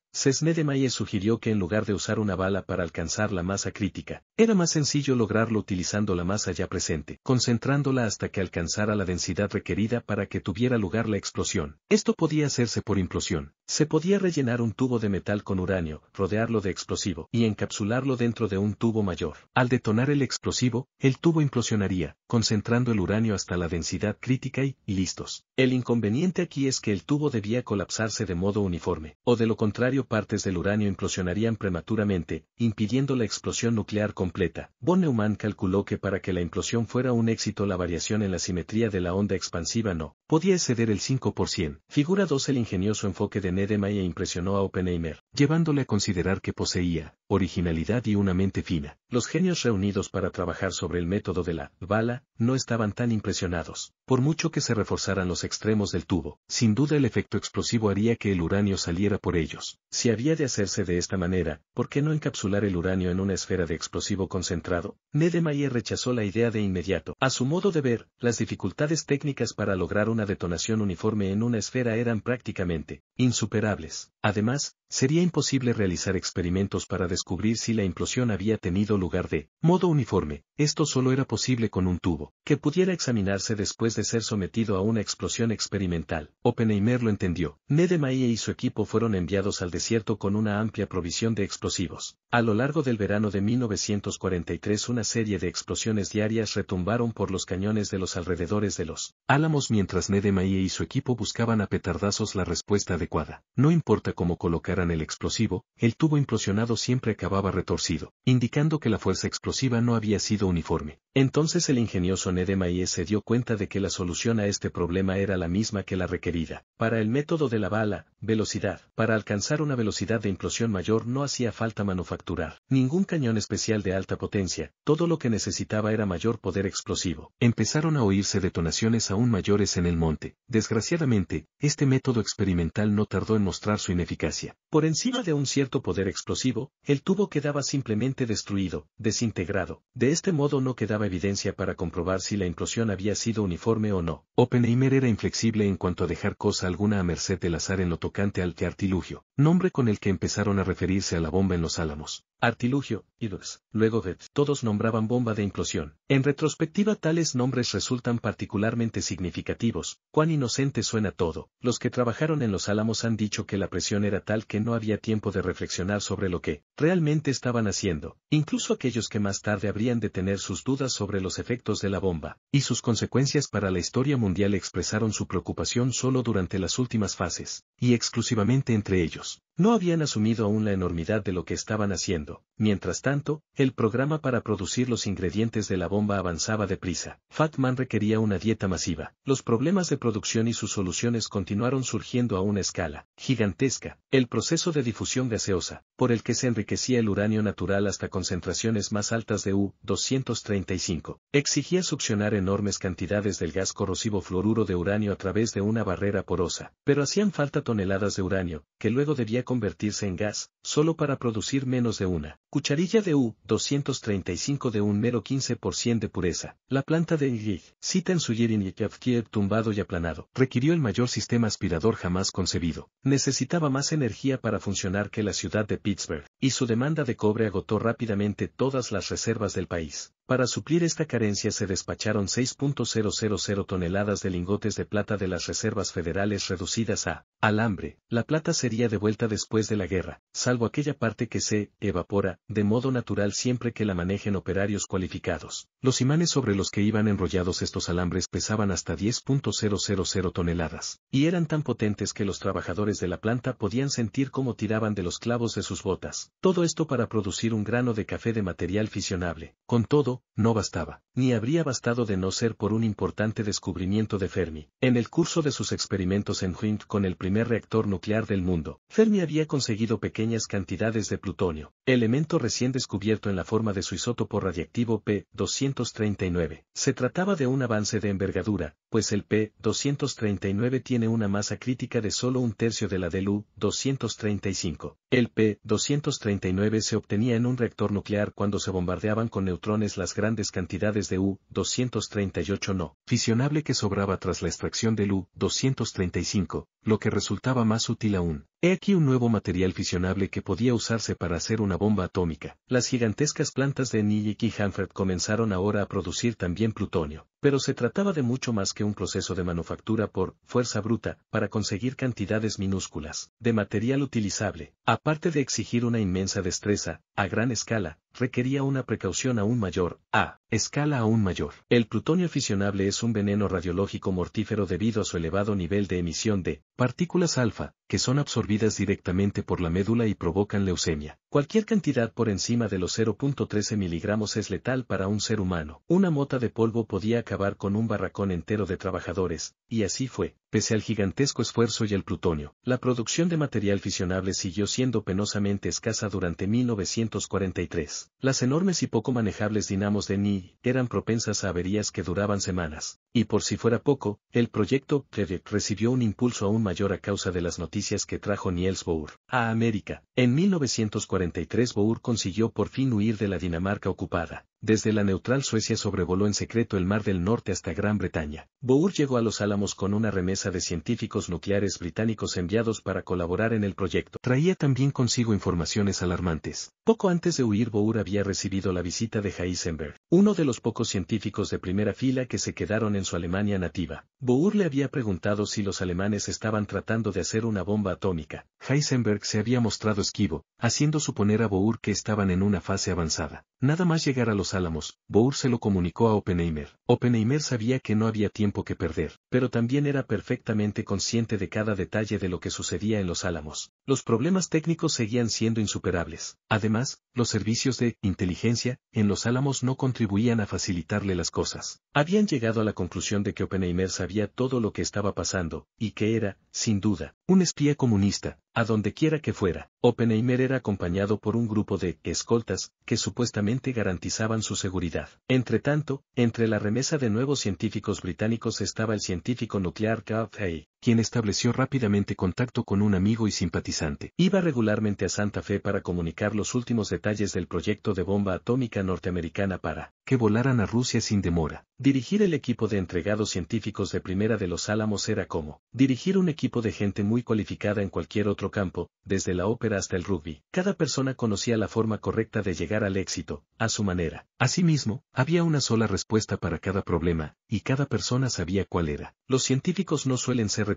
de mayer sugirió que en lugar de usar una bala para alcanzar la masa crítica, era más sencillo lograrlo utilizando la masa ya presente, concentrándola hasta que alcanzara la densidad requerida para que tuviera lugar la explosión. Esto podía hacerse por implosión. Se podía rellenar un tubo de metal con uranio, rodearlo de explosivo y encapsularlo dentro de un tubo mayor. Al detonar el explosivo, el tubo implosionaría, concentrando el uranio hasta la densidad crítica y, y listos. El inconveniente aquí es que el tubo debía colapsarse de modo uniforme, o de lo contrario partes del uranio implosionarían prematuramente, impidiendo la explosión nuclear completa. Von Neumann calculó que para que la implosión fuera un éxito la variación en la simetría de la onda expansiva no podía exceder el 5%. Figura 2 El ingenioso enfoque de e impresionó a Oppenheimer, llevándole a considerar que poseía originalidad y una mente fina. Los genios reunidos para trabajar sobre el método de la bala no estaban tan impresionados. Por mucho que se reforzaran los extremos del tubo, sin duda el efecto explosivo haría que el uranio saliera por ellos. Si había de hacerse de esta manera, ¿por qué no encapsular el uranio en una esfera de explosivo concentrado? Nedemeyer rechazó la idea de inmediato. A su modo de ver, las dificultades técnicas para lograr una detonación uniforme en una esfera eran prácticamente insuperables. Además, sería imposible realizar experimentos para descubrir si la implosión había tenido lugar de modo uniforme, esto solo era posible con un tubo, que pudiera examinarse después de ser sometido a una explosión experimental. Oppenheimer lo entendió. Nedemeyer y su equipo fueron enviados al cierto con una amplia provisión de explosivos. A lo largo del verano de 1943 una serie de explosiones diarias retumbaron por los cañones de los alrededores de los Álamos mientras Nedemaye y su equipo buscaban a petardazos la respuesta adecuada. No importa cómo colocaran el explosivo, el tubo implosionado siempre acababa retorcido, indicando que la fuerza explosiva no había sido uniforme. Entonces el ingenioso Nedemaye se dio cuenta de que la solución a este problema era la misma que la requerida. Para el método de la bala, velocidad, para alcanzar una velocidad de implosión mayor no hacía falta manufacturar ningún cañón especial de alta potencia, todo lo que necesitaba era mayor poder explosivo. Empezaron a oírse detonaciones aún mayores en el monte. Desgraciadamente, este método experimental no tardó en mostrar su ineficacia. Por encima de un cierto poder explosivo, el tubo quedaba simplemente destruido, desintegrado. De este modo no quedaba evidencia para comprobar si la implosión había sido uniforme o no. Oppenheimer era inflexible en cuanto a dejar cosa alguna a merced del azar en lo tocante al artilugio. No nombre con el que empezaron a referirse a la bomba en los Álamos, artilugio, y luego de, todos nombraban bomba de implosión. En retrospectiva tales nombres resultan particularmente significativos, cuán inocente suena todo. Los que trabajaron en los Álamos han dicho que la presión era tal que no había tiempo de reflexionar sobre lo que realmente estaban haciendo, incluso aquellos que más tarde habrían de tener sus dudas sobre los efectos de la bomba, y sus consecuencias para la historia mundial expresaron su preocupación solo durante las últimas fases, y exclusivamente entre ellos. No habían asumido aún la enormidad de lo que estaban haciendo. Mientras tanto, el programa para producir los ingredientes de la bomba avanzaba deprisa. Fatman requería una dieta masiva. Los problemas de producción y sus soluciones continuaron surgiendo a una escala gigantesca. El proceso de difusión gaseosa, por el que se enriquecía el uranio natural hasta concentraciones más altas de U-235, exigía succionar enormes cantidades del gas corrosivo fluoruro de uranio a través de una barrera porosa. Pero hacían falta toneladas de uranio, que luego debía convertirse en gas, solo para producir menos de una cucharilla de U-235 de un mero 15% de pureza. La planta de Yig, cita en y Kiev tumbado y aplanado, requirió el mayor sistema aspirador jamás concebido. Necesitaba más energía para funcionar que la ciudad de Pittsburgh, y su demanda de cobre agotó rápidamente todas las reservas del país. Para suplir esta carencia se despacharon 6.000 toneladas de lingotes de plata de las reservas federales reducidas a alambre. La plata sería devuelta después de la guerra, salvo aquella parte que se evapora de modo natural siempre que la manejen operarios cualificados. Los imanes sobre los que iban enrollados estos alambres pesaban hasta 10.000 toneladas, y eran tan potentes que los trabajadores de la planta podían sentir cómo tiraban de los clavos de sus botas. Todo esto para producir un grano de café de material fisionable. Con todo, no bastaba, ni habría bastado de no ser por un importante descubrimiento de Fermi. En el curso de sus experimentos en Huynt con el primer reactor nuclear del mundo, Fermi había conseguido pequeñas cantidades de plutonio, elemento recién descubierto en la forma de su isótopo radiactivo P-239. Se trataba de un avance de envergadura, pues el P-239 tiene una masa crítica de solo un tercio de la del U-235. El P-239 se obtenía en un reactor nuclear cuando se bombardeaban con neutrones la grandes cantidades de U-238 no fisionable que sobraba tras la extracción del U-235, lo que resultaba más útil aún. He aquí un nuevo material fisionable que podía usarse para hacer una bomba atómica. Las gigantescas plantas de Nijik y Hanford comenzaron ahora a producir también plutonio, pero se trataba de mucho más que un proceso de manufactura por fuerza bruta para conseguir cantidades minúsculas de material utilizable. Aparte de exigir una inmensa destreza, a gran escala, requería una precaución aún mayor, a escala aún mayor. El plutonio fisionable es un veneno radiológico mortífero debido a su elevado nivel de emisión de Partículas alfa, que son absorbidas directamente por la médula y provocan leucemia. Cualquier cantidad por encima de los 0.13 miligramos es letal para un ser humano. Una mota de polvo podía acabar con un barracón entero de trabajadores, y así fue. Pese al gigantesco esfuerzo y el plutonio, la producción de material fisionable siguió siendo penosamente escasa durante 1943. Las enormes y poco manejables dinamos de Ni eran propensas a averías que duraban semanas, y por si fuera poco, el proyecto recibió un impulso aún mayor a causa de las noticias que trajo Niels Bohr a América. En 1943 Bohr consiguió por fin huir de la Dinamarca ocupada, desde la neutral Suecia sobrevoló en secreto el Mar del Norte hasta Gran Bretaña. Bohr llegó a Los Álamos con una remesa de científicos nucleares británicos enviados para colaborar en el proyecto. Traía también consigo informaciones alarmantes. Poco antes de huir, Bour había recibido la visita de Heisenberg, uno de los pocos científicos de primera fila que se quedaron en su Alemania nativa. Bohr le había preguntado si los alemanes estaban tratando de hacer una bomba atómica. Heisenberg se había mostrado esquivo, haciendo suponer a Bohr que estaban en una fase avanzada. Nada más llegar a los Álamos, Bohr se lo comunicó a Oppenheimer. Oppenheimer sabía que no había tiempo que perder, pero también era perfectamente consciente de cada detalle de lo que sucedía en Los Álamos. Los problemas técnicos seguían siendo insuperables. Además, los servicios de inteligencia en Los Álamos no contribuían a facilitarle las cosas. Habían llegado a la conclusión de que Oppenheimer sabía todo lo que estaba pasando, y que era, sin duda, un espía comunista, a donde quiera que fuera, Oppenheimer era acompañado por un grupo de escoltas que supuestamente garantizaban su seguridad. Entretanto, entre la remesa de nuevos científicos británicos estaba el científico nuclear Carl Hay, quien estableció rápidamente contacto con un amigo y simpatizante. Iba regularmente a Santa Fe para comunicar los últimos detalles del proyecto de bomba atómica norteamericana para que volaran a Rusia sin demora. Dirigir el equipo de entregados científicos de primera de los Álamos era como dirigir un equipo de gente muy cualificada en cualquier otro campo, desde la ópera hasta el rugby. Cada persona conocía la forma correcta de llegar al éxito, a su manera. Asimismo, había una sola respuesta para cada problema, y cada persona sabía cuál era. Los científicos no suelen ser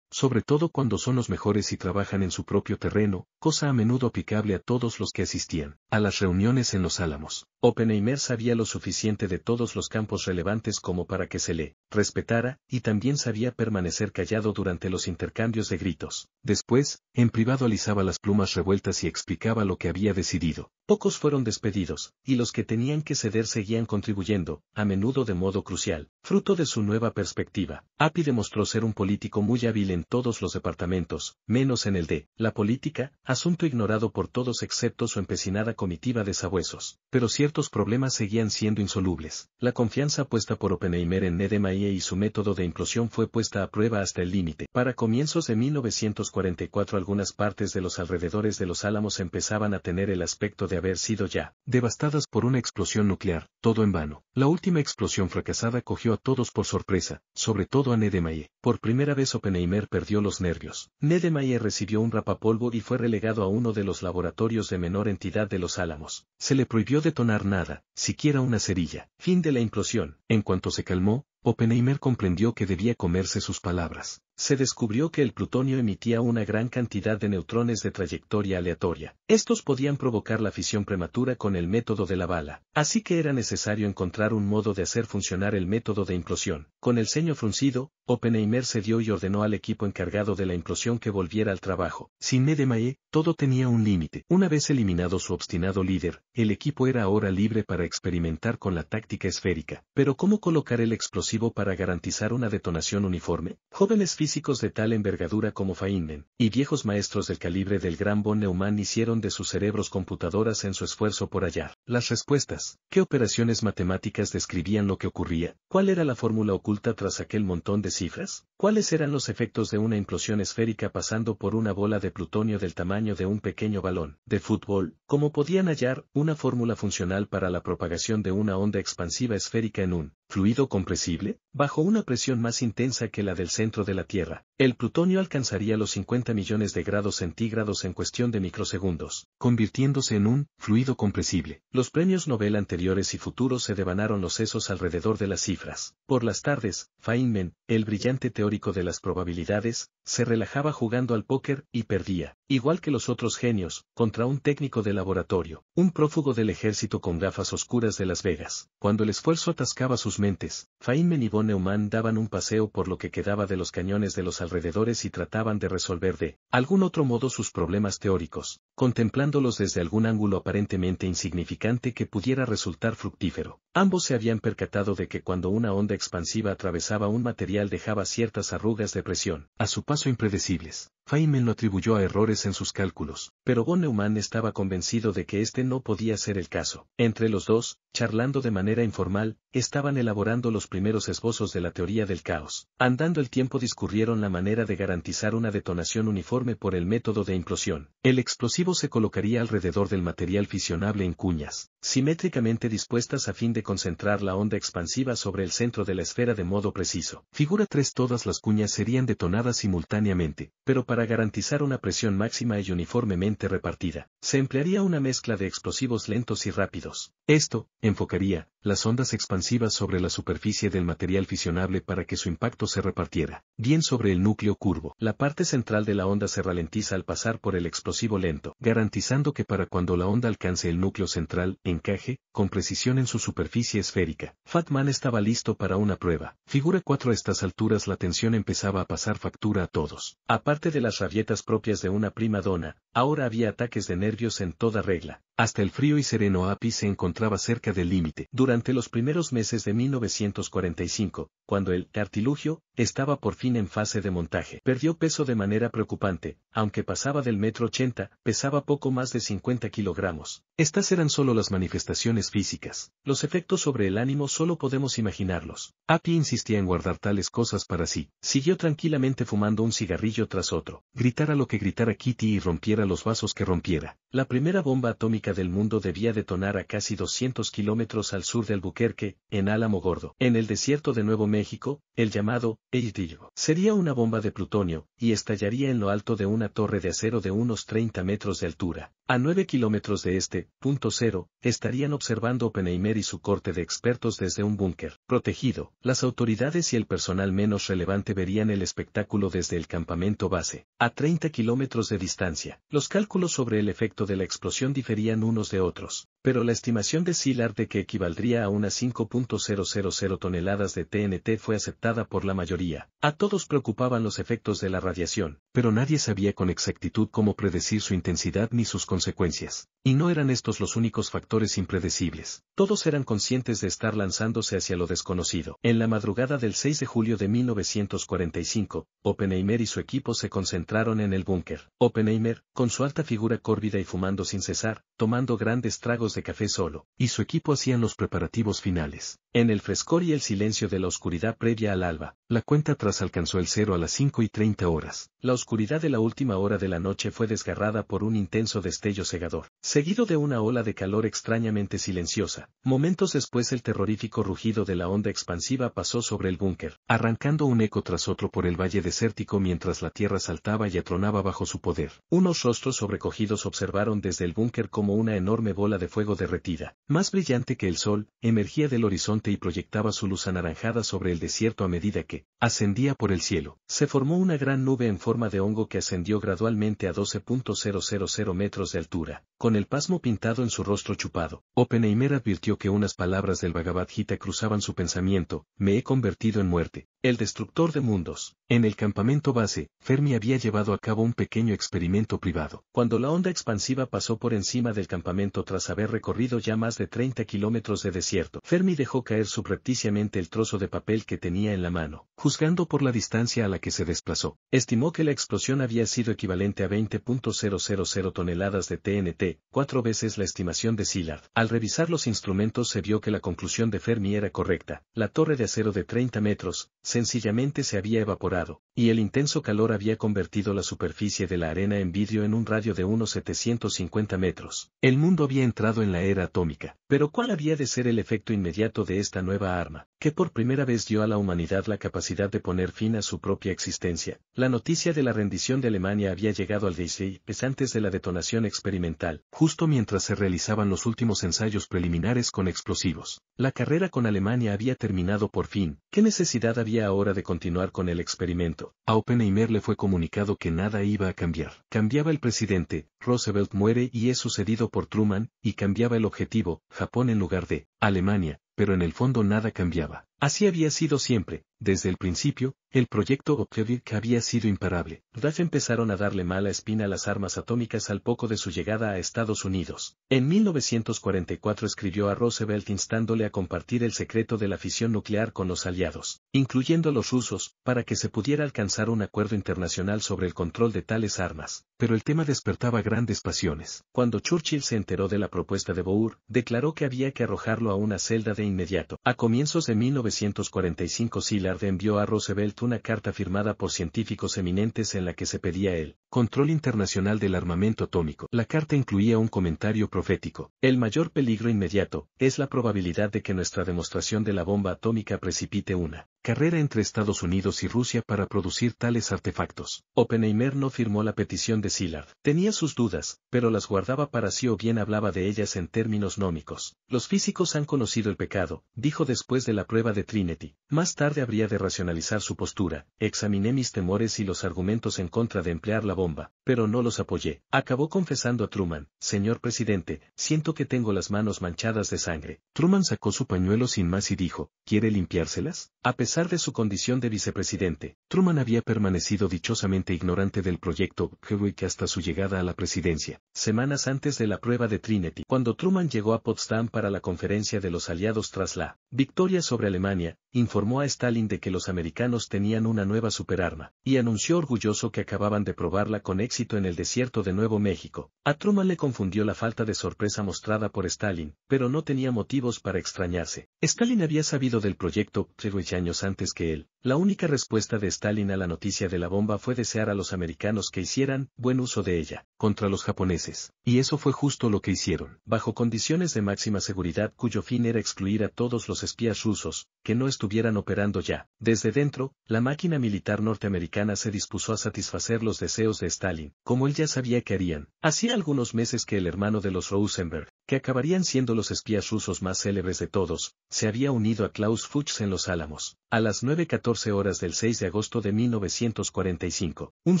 sobre todo cuando son los mejores y trabajan en su propio terreno, cosa a menudo aplicable a todos los que asistían a las reuniones en los Álamos. Oppenheimer sabía lo suficiente de todos los campos relevantes como para que se le respetara, y también sabía permanecer callado durante los intercambios de gritos. Después, en privado alisaba las plumas revueltas y explicaba lo que había decidido. Pocos fueron despedidos, y los que tenían que ceder seguían contribuyendo, a menudo de modo crucial, fruto de su nueva perspectiva. Api demostró ser un político muy hábil en todos los departamentos, menos en el de la política, asunto ignorado por todos excepto su empecinada comitiva de sabuesos, pero ciertos problemas seguían siendo insolubles. La confianza puesta por Oppenheimer en Nedemeyer y su método de implosión fue puesta a prueba hasta el límite. Para comienzos de 1944 algunas partes de los alrededores de los Álamos empezaban a tener el aspecto de haber sido ya devastadas por una explosión nuclear, todo en vano. La última explosión fracasada cogió a todos por sorpresa, sobre todo a Nedemeyer. Por primera vez Oppenheimer perdió los nervios. Nedemeyer recibió un rapapolvo y fue relegado a uno de los laboratorios de menor entidad de los álamos. Se le prohibió detonar nada, siquiera una cerilla. Fin de la implosión. En cuanto se calmó, Oppenheimer comprendió que debía comerse sus palabras se descubrió que el plutonio emitía una gran cantidad de neutrones de trayectoria aleatoria. Estos podían provocar la fisión prematura con el método de la bala, así que era necesario encontrar un modo de hacer funcionar el método de implosión. Con el ceño fruncido, Oppenheimer dio y ordenó al equipo encargado de la implosión que volviera al trabajo. Sin Nedemae, todo tenía un límite. Una vez eliminado su obstinado líder, el equipo era ahora libre para experimentar con la táctica esférica. Pero ¿cómo colocar el explosivo para garantizar una detonación uniforme? Jóvenes físicos de tal envergadura como Feynman, y viejos maestros del calibre del gran von Neumann hicieron de sus cerebros computadoras en su esfuerzo por hallar las respuestas, qué operaciones matemáticas describían lo que ocurría, cuál era la fórmula oculta tras aquel montón de cifras, cuáles eran los efectos de una implosión esférica pasando por una bola de plutonio del tamaño de un pequeño balón de fútbol, cómo podían hallar una fórmula funcional para la propagación de una onda expansiva esférica en un fluido compresible, bajo una presión más intensa que la del centro de la Tierra, el plutonio alcanzaría los 50 millones de grados centígrados en cuestión de microsegundos, convirtiéndose en un fluido compresible. Los premios Nobel anteriores y futuros se devanaron los sesos alrededor de las cifras. Por las tardes, Feynman, el brillante teórico de las probabilidades, se relajaba jugando al póker y perdía. Igual que los otros genios, contra un técnico de laboratorio, un prófugo del ejército con gafas oscuras de Las Vegas. Cuando el esfuerzo atascaba sus mentes, Feynman y von daban un paseo por lo que quedaba de los cañones de los alrededores y trataban de resolver de algún otro modo sus problemas teóricos, contemplándolos desde algún ángulo aparentemente insignificante que pudiera resultar fructífero. Ambos se habían percatado de que cuando una onda expansiva atravesaba un material dejaba ciertas arrugas de presión, a su paso impredecibles. Feynman lo atribuyó a errores en sus cálculos, pero von Neumann estaba convencido de que este no podía ser el caso. Entre los dos, charlando de manera informal, estaban elaborando los primeros esbozos de la teoría del caos. Andando el tiempo discurrieron la manera de garantizar una detonación uniforme por el método de implosión. El explosivo se colocaría alrededor del material fisionable en cuñas simétricamente dispuestas a fin de concentrar la onda expansiva sobre el centro de la esfera de modo preciso. Figura 3 Todas las cuñas serían detonadas simultáneamente, pero para garantizar una presión máxima y uniformemente repartida, se emplearía una mezcla de explosivos lentos y rápidos. Esto, enfocaría, las ondas expansivas sobre la superficie del material fisionable para que su impacto se repartiera bien sobre el núcleo curvo. La parte central de la onda se ralentiza al pasar por el explosivo lento, garantizando que para cuando la onda alcance el núcleo central, encaje, con precisión en su superficie esférica. Fatman estaba listo para una prueba. Figura 4 a estas alturas la tensión empezaba a pasar factura a todos. Aparte de las rabietas propias de una prima dona, ahora había ataques de nervios en toda regla. Hasta el frío y sereno API se encontraba cerca del límite. Durante los primeros meses de 1945, cuando el artilugio estaba por fin en fase de montaje, perdió peso de manera preocupante, aunque pasaba del metro ochenta, pesaba poco más de 50 kilogramos. Estas eran solo las manifestaciones físicas. Los efectos sobre el ánimo solo podemos imaginarlos. API insistía en guardar tales cosas para sí. Siguió tranquilamente fumando un cigarrillo tras otro. Gritara lo que gritara Kitty y rompiera los vasos que rompiera. La primera bomba atómica del mundo debía detonar a casi 200 kilómetros al sur de Albuquerque, en Álamo Gordo. En el desierto de Nuevo México, el llamado Eitillo. Sería una bomba de plutonio, y estallaría en lo alto de una torre de acero de unos 30 metros de altura. A 9 kilómetros de este, punto cero, estarían observando Peneimer y su corte de expertos desde un búnker. Protegido, las autoridades y el personal menos relevante verían el espectáculo desde el campamento base. A 30 kilómetros de distancia, los cálculos sobre el efecto de la explosión diferían unos de otros, pero la estimación de Silar de que equivaldría a unas 5.000 toneladas de TNT fue aceptada por la mayoría. A todos preocupaban los efectos de la radiación, pero nadie sabía con exactitud cómo predecir su intensidad ni sus consecuencias. Y no eran estos los únicos factores impredecibles. Todos eran conscientes de estar lanzándose hacia lo desconocido. En la madrugada del 6 de julio de 1945, Oppenheimer y su equipo se concentraron en el búnker. Oppenheimer, con su alta figura córvida y fumando sin cesar, tomando grandes tragos de café solo, y su equipo hacían los preparativos finales. En el frescor y el silencio de la oscuridad previa al alba, la cuenta atrás alcanzó el cero a las 5 y 30 horas. La oscuridad de la última hora de la noche fue desgarrada por un intenso destello cegador, seguido de una ola de calor extrañamente silenciosa. Momentos después el terrorífico rugido de la onda expansiva pasó sobre el búnker, arrancando un eco tras otro por el valle desértico mientras la tierra saltaba y atronaba bajo su poder. Unos rostros sobrecogidos observaron desde el búnker como una enorme bola de fuego derretida, más brillante que el sol, emergía del horizonte y proyectaba su luz anaranjada sobre el desierto a medida que ascendía por el cielo. Se formó una gran nube en forma de hongo que ascendió gradualmente a 12.000 metros de altura, con el pasmo pintado en su rostro chupado. Oppenheimer advirtió que unas palabras del Bhagavad Gita cruzaban su pensamiento, me he convertido en muerte, el destructor de mundos. En el campamento base, Fermi había llevado a cabo un pequeño experimento privado. Cuando la onda expansiva pasó por encima del campamento tras haber recorrido ya más de 30 kilómetros de desierto, Fermi dejó caer subrepticiamente el trozo de papel que tenía en la mano. Juzgando por la distancia a la que se desplazó, estimó que la explosión había sido equivalente a 20.000 toneladas de TNT, cuatro veces la estimación de Szilard. Al revisar los instrumentos se vio que la conclusión de Fermi era correcta. La torre de acero de 30 metros, sencillamente se había evaporado, y el intenso calor había convertido la superficie de la arena en vidrio en un radio de unos 750 metros. El mundo había entrado en la era atómica. Pero ¿cuál había de ser el efecto inmediato de esta nueva arma, que por primera vez dio a la humanidad la capacidad de poner fin a su propia existencia. La noticia de la rendición de Alemania había llegado al DC pues antes de la detonación experimental, justo mientras se realizaban los últimos ensayos preliminares con explosivos. La carrera con Alemania había terminado por fin. ¿Qué necesidad había ahora de continuar con el experimento? A Oppenheimer le fue comunicado que nada iba a cambiar. Cambiaba el presidente, Roosevelt muere y es sucedido por Truman, y cambiaba el objetivo, Japón en lugar de Alemania, pero en el fondo nada cambiaba. Así había sido siempre, desde el principio, el proyecto que había sido imparable. Ruff empezaron a darle mala espina a las armas atómicas al poco de su llegada a Estados Unidos. En 1944 escribió a Roosevelt instándole a compartir el secreto de la fisión nuclear con los aliados, incluyendo a los rusos, para que se pudiera alcanzar un acuerdo internacional sobre el control de tales armas. Pero el tema despertaba grandes pasiones. Cuando Churchill se enteró de la propuesta de Bohr, declaró que había que arrojarlo a una celda de inmediato. A comienzos de 19 1945 Sillard envió a Roosevelt una carta firmada por científicos eminentes en la que se pedía el control internacional del armamento atómico. La carta incluía un comentario profético. El mayor peligro inmediato es la probabilidad de que nuestra demostración de la bomba atómica precipite una carrera entre Estados Unidos y Rusia para producir tales artefactos. Oppenheimer no firmó la petición de Szilard. Tenía sus dudas, pero las guardaba para sí o bien hablaba de ellas en términos nómicos. Los físicos han conocido el pecado, dijo después de la prueba de Trinity. Más tarde habría de racionalizar su postura. Examiné mis temores y los argumentos en contra de emplear la bomba, pero no los apoyé. Acabó confesando a Truman, señor presidente, siento que tengo las manos manchadas de sangre. Truman sacó su pañuelo sin más y dijo, ¿quiere limpiárselas? A pesar de su condición de vicepresidente, Truman había permanecido dichosamente ignorante del proyecto que hasta su llegada a la presidencia, semanas antes de la prueba de Trinity. Cuando Truman llegó a Potsdam para la conferencia de los aliados tras la victoria sobre Alemania, informó a Stalin de que los americanos tenían una nueva superarma, y anunció orgulloso que acababan de probarla con éxito en el desierto de Nuevo México. A Truman le confundió la falta de sorpresa mostrada por Stalin, pero no tenía motivos para extrañarse. Stalin había sabido del proyecto años años antes que él. La única respuesta de Stalin a la noticia de la bomba fue desear a los americanos que hicieran buen uso de ella, contra los japoneses. Y eso fue justo lo que hicieron. Bajo condiciones de máxima seguridad cuyo fin era excluir a todos los espías rusos, que no estuvieran operando ya. Desde dentro, la máquina militar norteamericana se dispuso a satisfacer los deseos de Stalin, como él ya sabía que harían. Hacía algunos meses que el hermano de los Rosenberg, que acabarían siendo los espías rusos más célebres de todos, se había unido a Klaus Fuchs en los Álamos. A las 9.14 horas del 6 de agosto de 1945, un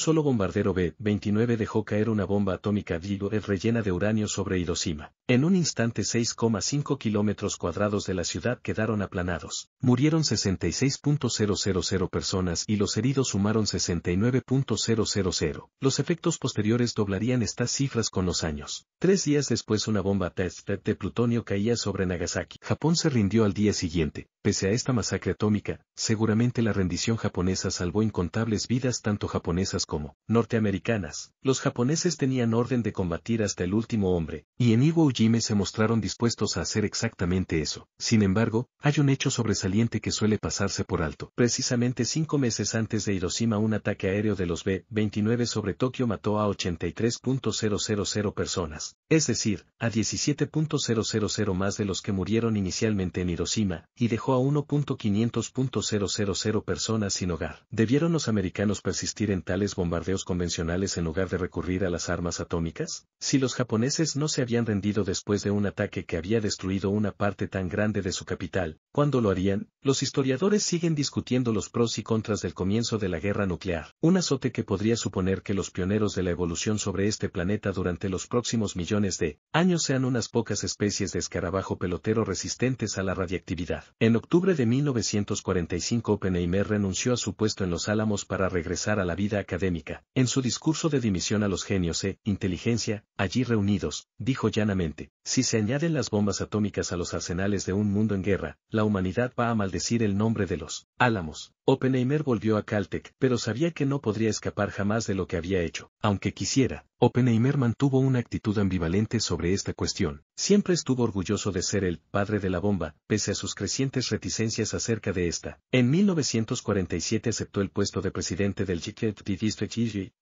solo bombardero B-29 dejó caer una bomba atómica e rellena de uranio sobre Hiroshima. En un instante 6,5 kilómetros cuadrados de la ciudad quedaron aplanados. Murieron 66.000 personas y los heridos sumaron 69.000. Los efectos posteriores doblarían estas cifras con los años. Tres días después una bomba test e de plutonio caía sobre Nagasaki. Japón se rindió al día siguiente. Pese a esta masacre atómica, seguramente la rendición japonesa salvó incontables vidas tanto japonesas como norteamericanas. Los japoneses tenían orden de combatir hasta el último hombre, y en Iwo Jima se mostraron dispuestos a hacer exactamente eso. Sin embargo, hay un hecho sobresaliente que suele pasarse por alto. Precisamente cinco meses antes de Hiroshima un ataque aéreo de los B-29 sobre Tokio mató a 83.000 personas, es decir, a 17.000 más de los que murieron inicialmente en Hiroshima, y dejó a 1.500 000 personas sin hogar. ¿Debieron los americanos persistir en tales bombardeos convencionales en lugar de recurrir a las armas atómicas? Si los japoneses no se habían rendido después de un ataque que había destruido una parte tan grande de su capital, ¿cuándo lo harían? Los historiadores siguen discutiendo los pros y contras del comienzo de la guerra nuclear, un azote que podría suponer que los pioneros de la evolución sobre este planeta durante los próximos millones de años sean unas pocas especies de escarabajo pelotero resistentes a la radiactividad. En octubre de 1940, 1945 Oppenheimer renunció a su puesto en los Álamos para regresar a la vida académica. En su discurso de dimisión a los genios e inteligencia, allí reunidos, dijo llanamente, si se añaden las bombas atómicas a los arsenales de un mundo en guerra, la humanidad va a maldecir el nombre de los Álamos. Oppenheimer volvió a Caltech, pero sabía que no podría escapar jamás de lo que había hecho. Aunque quisiera, Oppenheimer mantuvo una actitud ambivalente sobre esta cuestión. Siempre estuvo orgulloso de ser el padre de la bomba, pese a sus crecientes reticencias acerca de esta. En 1947 aceptó el puesto de presidente del District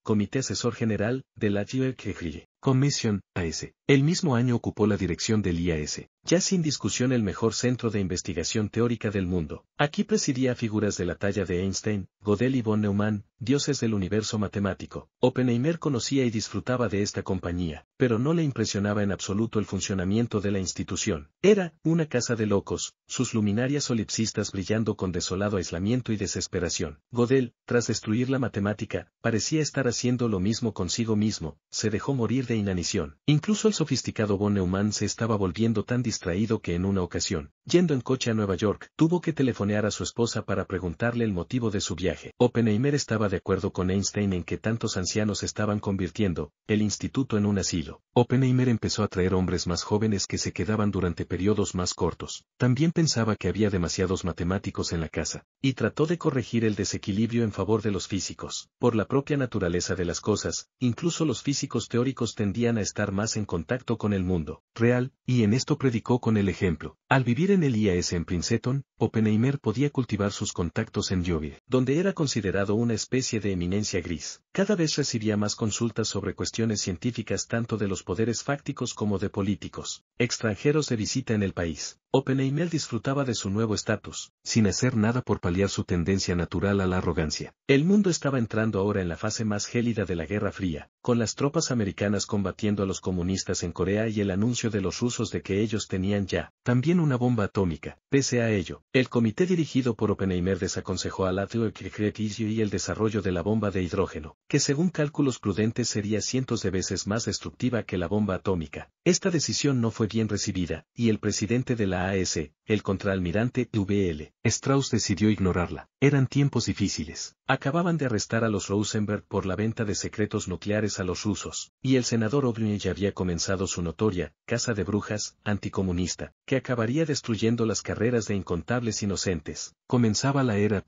Comité Asesor General, de la GFG. Commission, AS. El mismo año ocupó la dirección del IAS, ya sin discusión el mejor centro de investigación teórica del mundo. Aquí presidía figuras de la talla de Einstein, Godel y von Neumann, dioses del universo matemático. Oppenheimer conocía y disfrutaba de esta compañía, pero no le impresionaba en absoluto el funcionamiento de la institución. Era una casa de locos, sus luminarias solipsistas brillando con desolado aislamiento y desesperación. Godel, tras destruir la matemática, parecía estar haciendo lo mismo consigo mismo, se dejó morir de inanición. Incluso el sofisticado von Neumann se estaba volviendo tan distraído que en una ocasión, yendo en coche a Nueva York, tuvo que telefonear a su esposa para preguntarle el motivo de su viaje. Oppenheimer estaba de acuerdo con Einstein en que tantos ancianos estaban convirtiendo el instituto en un asilo. Oppenheimer empezó a traer hombres más jóvenes que se quedaban durante periodos más cortos. También pensaba que había demasiados matemáticos en la casa, y trató de corregir el desequilibrio en favor de los físicos. Por la propia naturaleza de las cosas, incluso los físicos teóricos tendían a estar más en contacto con el mundo real, y en esto predicó con el ejemplo. Al vivir en el IAS en Princeton, Oppenheimer podía cultivar sus contactos en Llovia, donde era considerado una especie de eminencia gris. Cada vez recibía más consultas sobre cuestiones científicas tanto de los poderes fácticos como de políticos, extranjeros de visita en el país. Oppenheimer disfrutaba de su nuevo estatus, sin hacer nada por paliar su tendencia natural a la arrogancia. El mundo estaba entrando ahora en la fase más gélida de la Guerra Fría, con las tropas americanas combatiendo a los comunistas en Corea y el anuncio de los rusos de que ellos tenían ya, también una bomba atómica. Pese a ello, el comité dirigido por Oppenheimer desaconsejó a la el creticio y el desarrollo de la bomba de hidrógeno, que según cálculos prudentes sería cientos de veces más destructiva que la bomba atómica. Esta decisión no fue bien recibida, y el presidente de la AS, el contraalmirante VL, Strauss decidió ignorarla. Eran tiempos difíciles. Acababan de arrestar a los Rosenberg por la venta de secretos nucleares a los rusos, y el senador O'Brien ya había comenzado su notoria, casa de brujas, anticomunista, que acabaría destruyendo las carreras de incontables inocentes. Comenzaba la era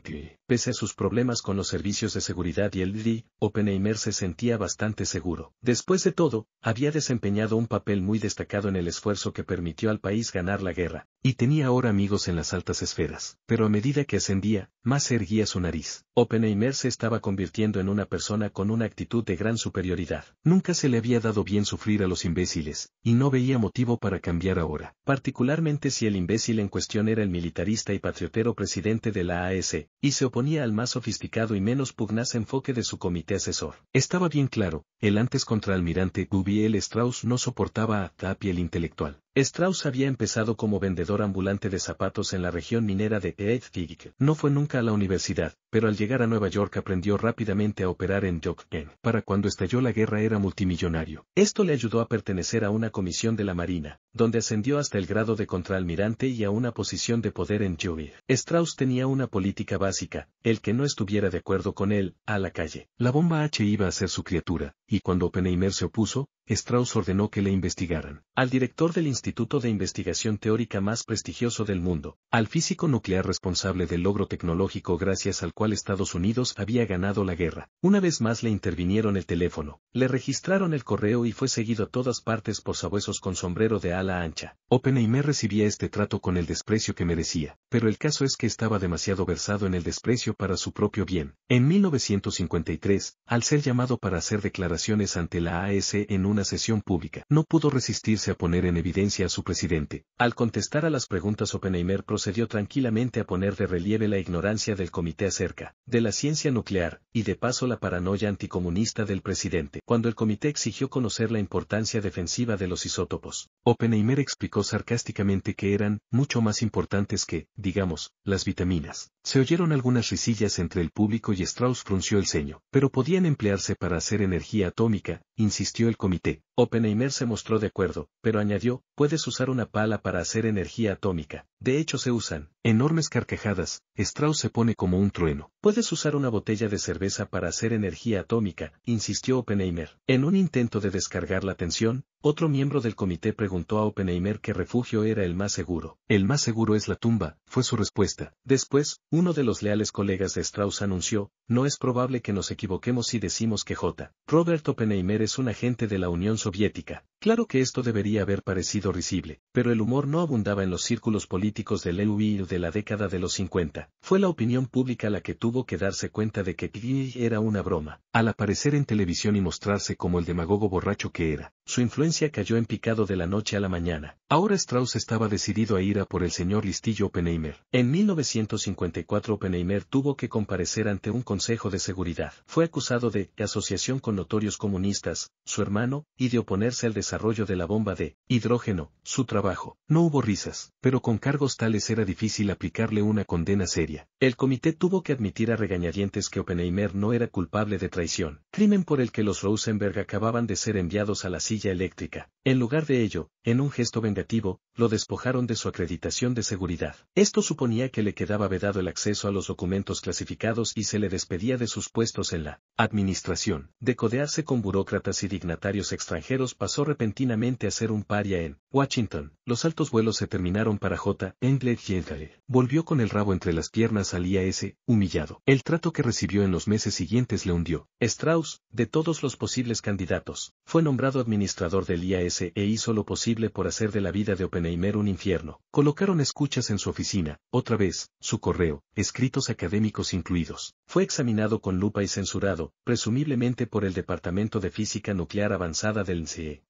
Pese a sus problemas con los servicios de seguridad y el DRI, Oppenheimer se sentía bastante seguro. Después de todo, había desempeñado un papel muy destacado en el esfuerzo que permitió al país ganar la guerra, y tenía ahora amigos en las altas esferas. Pero a medida que ascendía, más erguía su nariz. Oppenheimer se estaba convirtiendo en una persona con una actitud de gran superioridad. Nunca se le había dado bien sufrir a los imbéciles, y no veía motivo para cambiar ahora, particularmente si el imbécil en cuestión era el militarista y patriotero presidente de la AS, y se oponía al más sofisticado y menos pugnaz enfoque de su comité asesor. Estaba bien claro, el antes contraalmirante Gubiel Strauss no soportaba a Tapi el intelectual. Strauss había empezado como vendedor ambulante de zapatos en la región minera de Eidfig. No fue nunca a la universidad, pero al llegar a Nueva York aprendió rápidamente a operar en Jokgen. Para cuando estalló la guerra era multimillonario. Esto le ayudó a pertenecer a una comisión de la Marina, donde ascendió hasta el grado de contraalmirante y a una posición de poder en Jovir. Strauss tenía una política básica, el que no estuviera de acuerdo con él, a la calle. La bomba H iba a ser su criatura, y cuando Oppenheimer se opuso, Strauss ordenó que le investigaran. Al director del Instituto de Investigación Teórica más prestigioso del mundo, al físico nuclear responsable del logro tecnológico gracias al cual Estados Unidos había ganado la guerra. Una vez más le intervinieron el teléfono, le registraron el correo y fue seguido a todas partes por sabuesos con sombrero de ala ancha. Oppenheimer recibía este trato con el desprecio que merecía, pero el caso es que estaba demasiado versado en el desprecio para su propio bien. En 1953, al ser llamado para hacer declaraciones ante la AS e en un una sesión pública, no pudo resistirse a poner en evidencia a su presidente. Al contestar a las preguntas Oppenheimer procedió tranquilamente a poner de relieve la ignorancia del comité acerca de la ciencia nuclear, y de paso la paranoia anticomunista del presidente, cuando el comité exigió conocer la importancia defensiva de los isótopos. Oppenheimer explicó sarcásticamente que eran, mucho más importantes que, digamos, las vitaminas. Se oyeron algunas risillas entre el público y Strauss frunció el ceño, pero podían emplearse para hacer energía atómica, insistió el comité mente, Oppenheimer se mostró de acuerdo, pero añadió, puedes usar una pala para hacer energía atómica. De hecho se usan. Enormes carquejadas, Strauss se pone como un trueno. Puedes usar una botella de cerveza para hacer energía atómica, insistió Oppenheimer. En un intento de descargar la tensión, otro miembro del comité preguntó a Oppenheimer qué refugio era el más seguro. El más seguro es la tumba, fue su respuesta. Después, uno de los leales colegas de Strauss anunció, no es probable que nos equivoquemos si decimos que J. Robert Oppenheimer es un agente de la Unión Soviética» soviética. Claro que esto debería haber parecido risible, pero el humor no abundaba en los círculos políticos del lewis de la década de los 50. Fue la opinión pública la que tuvo que darse cuenta de que Kyi era una broma. Al aparecer en televisión y mostrarse como el demagogo borracho que era, su influencia cayó en picado de la noche a la mañana. Ahora Strauss estaba decidido a ir a por el señor listillo Oppenheimer. En 1954 Oppenheimer tuvo que comparecer ante un consejo de seguridad. Fue acusado de asociación con notorios comunistas, su hermano, y de oponerse al desarrollo de la bomba de hidrógeno, su trabajo. No hubo risas, pero con cargos tales era difícil aplicarle una condena seria. El comité tuvo que admitir a regañadientes que Oppenheimer no era culpable de traición, crimen por el que los Rosenberg acababan de ser enviados a la silla eléctrica. En lugar de ello, en un gesto vengativo, lo despojaron de su acreditación de seguridad. Esto suponía que le quedaba vedado el acceso a los documentos clasificados y se le despedía de sus puestos en la administración, de codearse con burócratas y dignatarios extranjeros pasó repentinamente a ser un paria en Washington. Los altos vuelos se terminaron para J. y Volvió con el rabo entre las piernas al IAS, humillado. El trato que recibió en los meses siguientes le hundió. Strauss, de todos los posibles candidatos, fue nombrado administrador del IAS e hizo lo posible por hacer de la vida de Oppenheimer un infierno. Colocaron escuchas en su oficina, otra vez, su correo, escritos académicos incluidos. Fue examinado con lupa y censurado, presumiblemente por el Departamento de Física Nuclear Avanzada del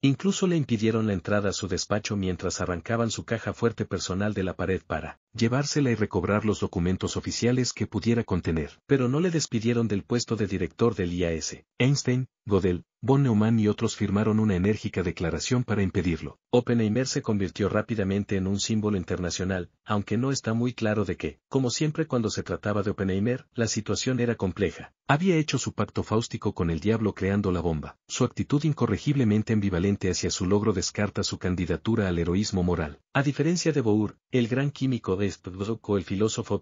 incluso le impidieron la entrada a su despacho mientras arrancaban su caja fuerte personal de la pared para llevársela y recobrar los documentos oficiales que pudiera contener. Pero no le despidieron del puesto de director del IAS. Einstein, Godel, von Neumann y otros firmaron una enérgica declaración para impedirlo. Oppenheimer se convirtió rápidamente en un símbolo internacional, aunque no está muy claro de qué. Como siempre cuando se trataba de Oppenheimer, la situación era compleja. Había hecho su pacto fáustico con el diablo creando la bomba. Su actitud incorregiblemente ambivalente hacia su logro descarta su candidatura al heroísmo moral. A diferencia de Bohr, el gran químico de o el filósofo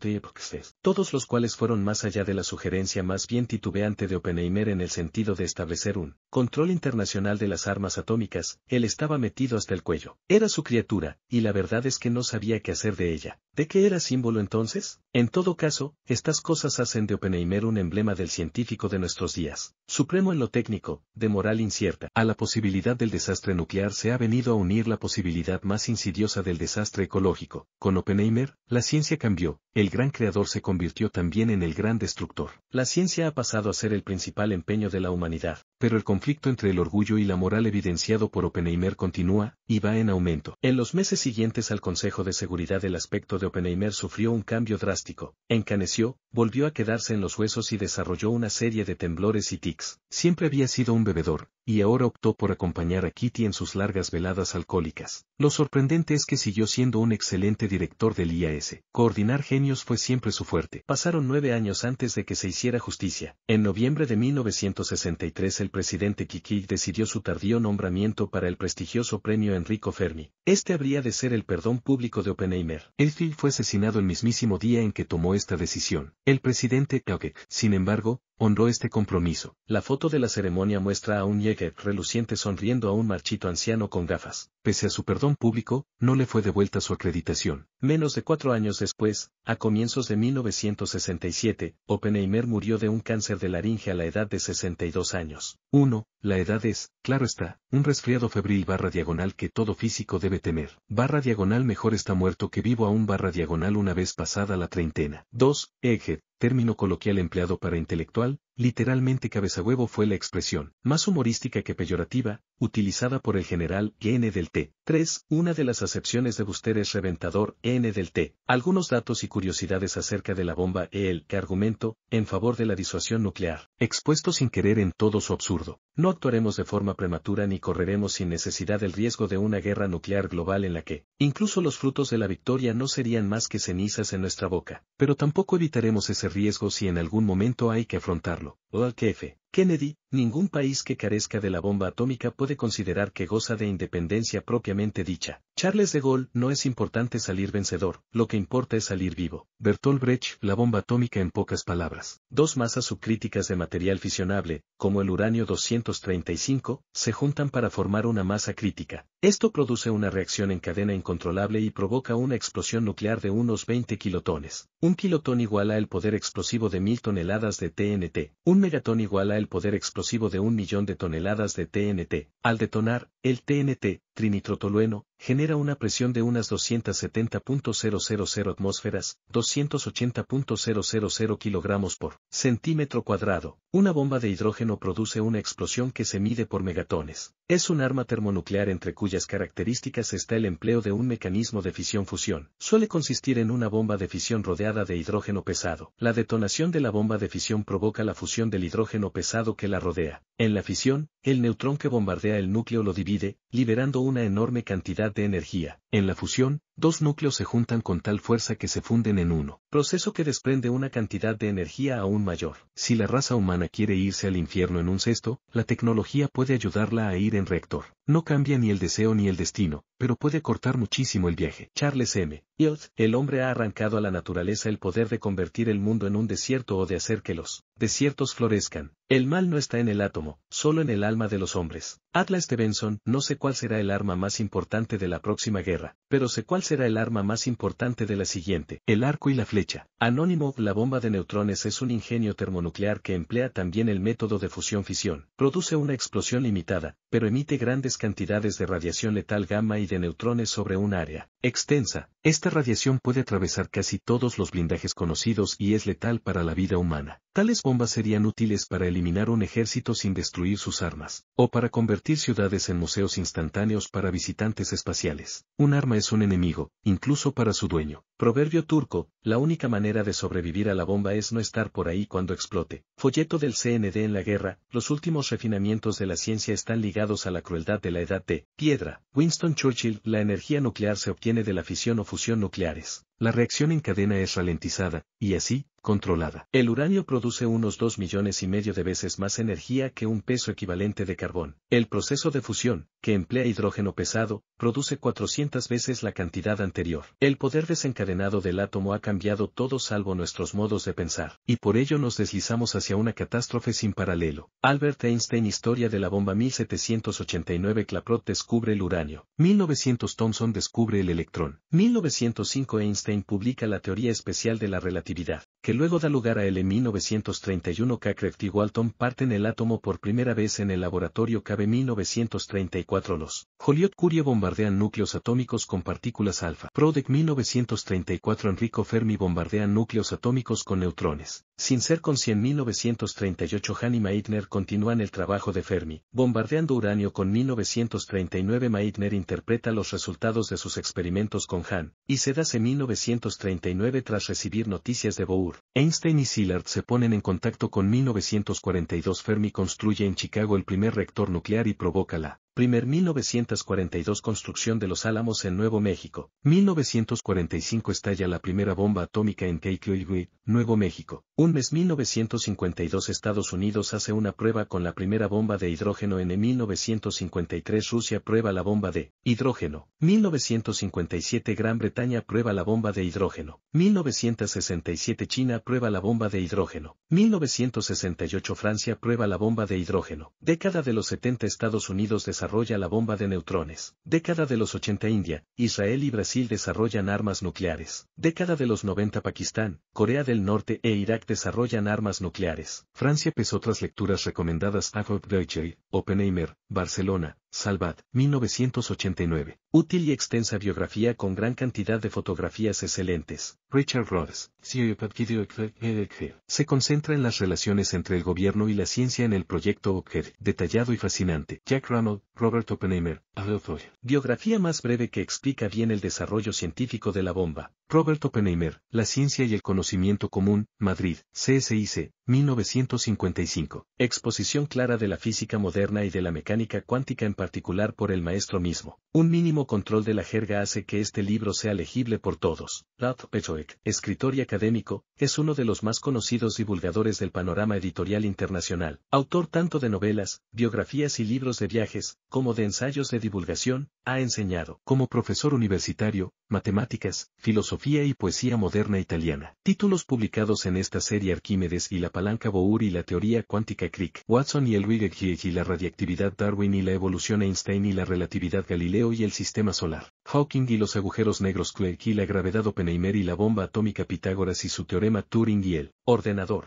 todos los cuales fueron más allá de la sugerencia más bien titubeante de Oppenheimer en el sentido de establecer un control internacional de las armas atómicas, él estaba metido hasta el cuello. Era su criatura, y la verdad es que no sabía qué hacer de ella. ¿De qué era símbolo entonces? En todo caso, estas cosas hacen de Oppenheimer un emblema del científico de nuestros días, supremo en lo técnico, de moral incierta. A la posibilidad del desastre nuclear se ha venido a unir la posibilidad más insidiosa del desastre ecológico. Con Oppenheimer, la ciencia cambió, el gran creador se convirtió también en el gran destructor. La ciencia ha pasado a ser el principal empeño de la humanidad, pero el conflicto entre el orgullo y la moral evidenciado por Oppenheimer continúa, y va en aumento. En los meses siguientes al Consejo de Seguridad el aspecto de Oppenheimer sufrió un cambio drástico, encaneció, volvió a quedarse en los huesos y desarrolló una serie de temblores y tics. Siempre había sido un bebedor, y ahora optó por acompañar a Kitty en sus largas veladas alcohólicas. Lo sorprendente es que siguió siendo un excelente director del IAS. Coordinar genios fue siempre su fuerte. Pasaron nueve años antes de que se hiciera justicia. En noviembre de 1963 el presidente Kiki decidió su tardío nombramiento para el prestigioso premio Enrico Fermi. Este habría de ser el perdón público de Oppenheimer. Elfield fue asesinado el mismísimo día en que tomó esta decisión. El presidente Kauke, sin embargo, honró este compromiso. La foto de la ceremonia muestra a un Jäger reluciente sonriendo a un marchito anciano con gafas. Pese a su perdón público, no le fue devuelta su acreditación. Menos de cuatro años después, a comienzos de 1967, Oppenheimer murió de un cáncer de laringe a la edad de 62 años. 1. La edad es, claro está, un resfriado febril barra diagonal que todo físico debe temer. Barra diagonal mejor está muerto que vivo a un barra diagonal una vez pasada la treintena. 2. Egghead, término coloquial empleado para intelectual, Literalmente cabeza huevo fue la expresión, más humorística que peyorativa, utilizada por el general N del T. 3. Una de las acepciones de Buster es reventador N del T. Algunos datos y curiosidades acerca de la bomba e, EL que argumento, en favor de la disuasión nuclear, expuesto sin querer en todo su absurdo. No actuaremos de forma prematura ni correremos sin necesidad el riesgo de una guerra nuclear global en la que, incluso los frutos de la victoria no serían más que cenizas en nuestra boca, pero tampoco evitaremos ese riesgo si en algún momento hay que afrontarlo hacerlo, jefe. Kennedy, ningún país que carezca de la bomba atómica puede considerar que goza de independencia propiamente dicha. Charles de Gaulle, no es importante salir vencedor, lo que importa es salir vivo. Bertolt Brecht, la bomba atómica en pocas palabras. Dos masas subcríticas de material fisionable, como el uranio 235, se juntan para formar una masa crítica. Esto produce una reacción en cadena incontrolable y provoca una explosión nuclear de unos 20 kilotones. Un kilotón iguala el poder explosivo de mil toneladas de TNT. Un megatón iguala el poder explosivo de un millón de toneladas de TNT. Al detonar, el TNT, trinitrotolueno, genera una presión de unas 270.000 atmósferas, 280.000 kg por centímetro cuadrado. Una bomba de hidrógeno produce una explosión que se mide por megatones. Es un arma termonuclear entre cuyas características está el empleo de un mecanismo de fisión-fusión. Suele consistir en una bomba de fisión rodeada de hidrógeno pesado. La detonación de la bomba de fisión provoca la fusión del hidrógeno pesado que la rodea. En la fisión, el neutrón que bombardea el núcleo lo divide, liberando una enorme cantidad de energía. En la fusión, dos núcleos se juntan con tal fuerza que se funden en uno, proceso que desprende una cantidad de energía aún mayor. Si la raza humana quiere irse al infierno en un cesto, la tecnología puede ayudarla a ir en rector. No cambia ni el deseo ni el destino, pero puede cortar muchísimo el viaje. Charles M. Dios, el hombre ha arrancado a la naturaleza el poder de convertir el mundo en un desierto o de hacer que los desiertos florezcan. El mal no está en el átomo, solo en el alma de los hombres. Atlas Stevenson, no sé cuál será el arma más importante de la próxima guerra, pero sé cuál será el arma más importante de la siguiente, el arco y la flecha. Anónimo, la bomba de neutrones es un ingenio termonuclear que emplea también el método de fusión-fisión. Produce una explosión limitada, pero emite grandes cantidades de radiación letal gamma y de neutrones sobre un área extensa. Esta radiación puede atravesar casi todos los blindajes conocidos y es letal para la vida humana. Tales bombas serían útiles para eliminar un ejército sin destruir sus armas, o para convertir ciudades en museos instantáneos para visitantes espaciales. Un arma es un enemigo, incluso para su dueño. Proverbio turco, la única manera de sobrevivir a la bomba es no estar por ahí cuando explote. Folleto del CND en la guerra, los últimos refinamientos de la ciencia están ligados a la crueldad de la edad de piedra. Winston Churchill, la energía nuclear se obtiene de la fisión o fusión nucleares. La reacción en cadena es ralentizada, y así, controlada. El uranio produce unos 2 millones y medio de veces más energía que un peso equivalente de carbón. El proceso de fusión, que emplea hidrógeno pesado, produce 400 veces la cantidad anterior. El poder desencadenado del átomo ha cambiado todo salvo nuestros modos de pensar, y por ello nos deslizamos hacia una catástrofe sin paralelo. Albert Einstein Historia de la bomba 1789 Claprot descubre el uranio. 1900 Thomson descubre el electrón. 1905 Einstein publica la teoría especial de la relatividad, que luego da lugar a el en 1931 Cacreft y Walton parten el átomo por primera vez en el laboratorio CABE 1934 los Joliot Curie bombardean núcleos atómicos con partículas alfa. Prodec 1934 Enrico Fermi bombardean núcleos atómicos con neutrones. Sin ser consciente 1938 y Meitner continúan el trabajo de Fermi, bombardeando uranio con 1939 Meitner interpreta los resultados de sus experimentos con Hahn y se da en 1939 tras recibir noticias de Bohr, Einstein y Szilard se ponen en contacto con 1942 Fermi construye en Chicago el primer reactor nuclear y provoca la Primer 1942 Construcción de los Álamos en Nuevo México. 1945 Estalla la primera bomba atómica en Keikluigui, Nuevo México. Un mes 1952 Estados Unidos hace una prueba con la primera bomba de hidrógeno en 1953 Rusia prueba la bomba de hidrógeno. 1957 Gran Bretaña prueba la bomba de hidrógeno. 1967 China prueba la bomba de hidrógeno. 1968 Francia prueba la bomba de hidrógeno. Década de los 70 Estados Unidos desarrolla desarrolla la bomba de neutrones. Década de los 80 India, Israel y Brasil desarrollan armas nucleares. Década de los 90 Pakistán, Corea del Norte e Irak desarrollan armas nucleares. Francia pesó otras lecturas recomendadas a Deutsche, Oppenheimer, Barcelona, Salvat, 1989. Útil y extensa biografía con gran cantidad de fotografías excelentes. Richard Rhodes, se concentra en las relaciones entre el gobierno y la ciencia en el proyecto OCHED, detallado y fascinante. Jack Ronald, Robert Oppenheimer, Biografía más breve que explica bien el desarrollo científico de la bomba. Robert Oppenheimer, La ciencia y el conocimiento común, Madrid, CSIC, 1955. Exposición clara de la física moderna y de la mecánica cuántica en particular por el maestro mismo. Un mínimo control de la jerga hace que este libro sea legible por todos. Ralph Pechoek, escritor y académico, es uno de los más conocidos divulgadores del panorama editorial internacional, autor tanto de novelas, biografías y libros de viajes, como de ensayos de divulgación, ha enseñado, como profesor universitario, matemáticas, filosofía y poesía moderna italiana. Títulos publicados en esta serie Arquímedes y la palanca Bohr y la teoría cuántica Crick, Watson y el Huygens y la radiactividad Darwin y la evolución Einstein y la relatividad Galileo y el sistema solar. Hawking y los agujeros negros Clerk y la gravedad Oppenheimer y la bomba atómica Pitágoras y su teorema Turing y el ordenador.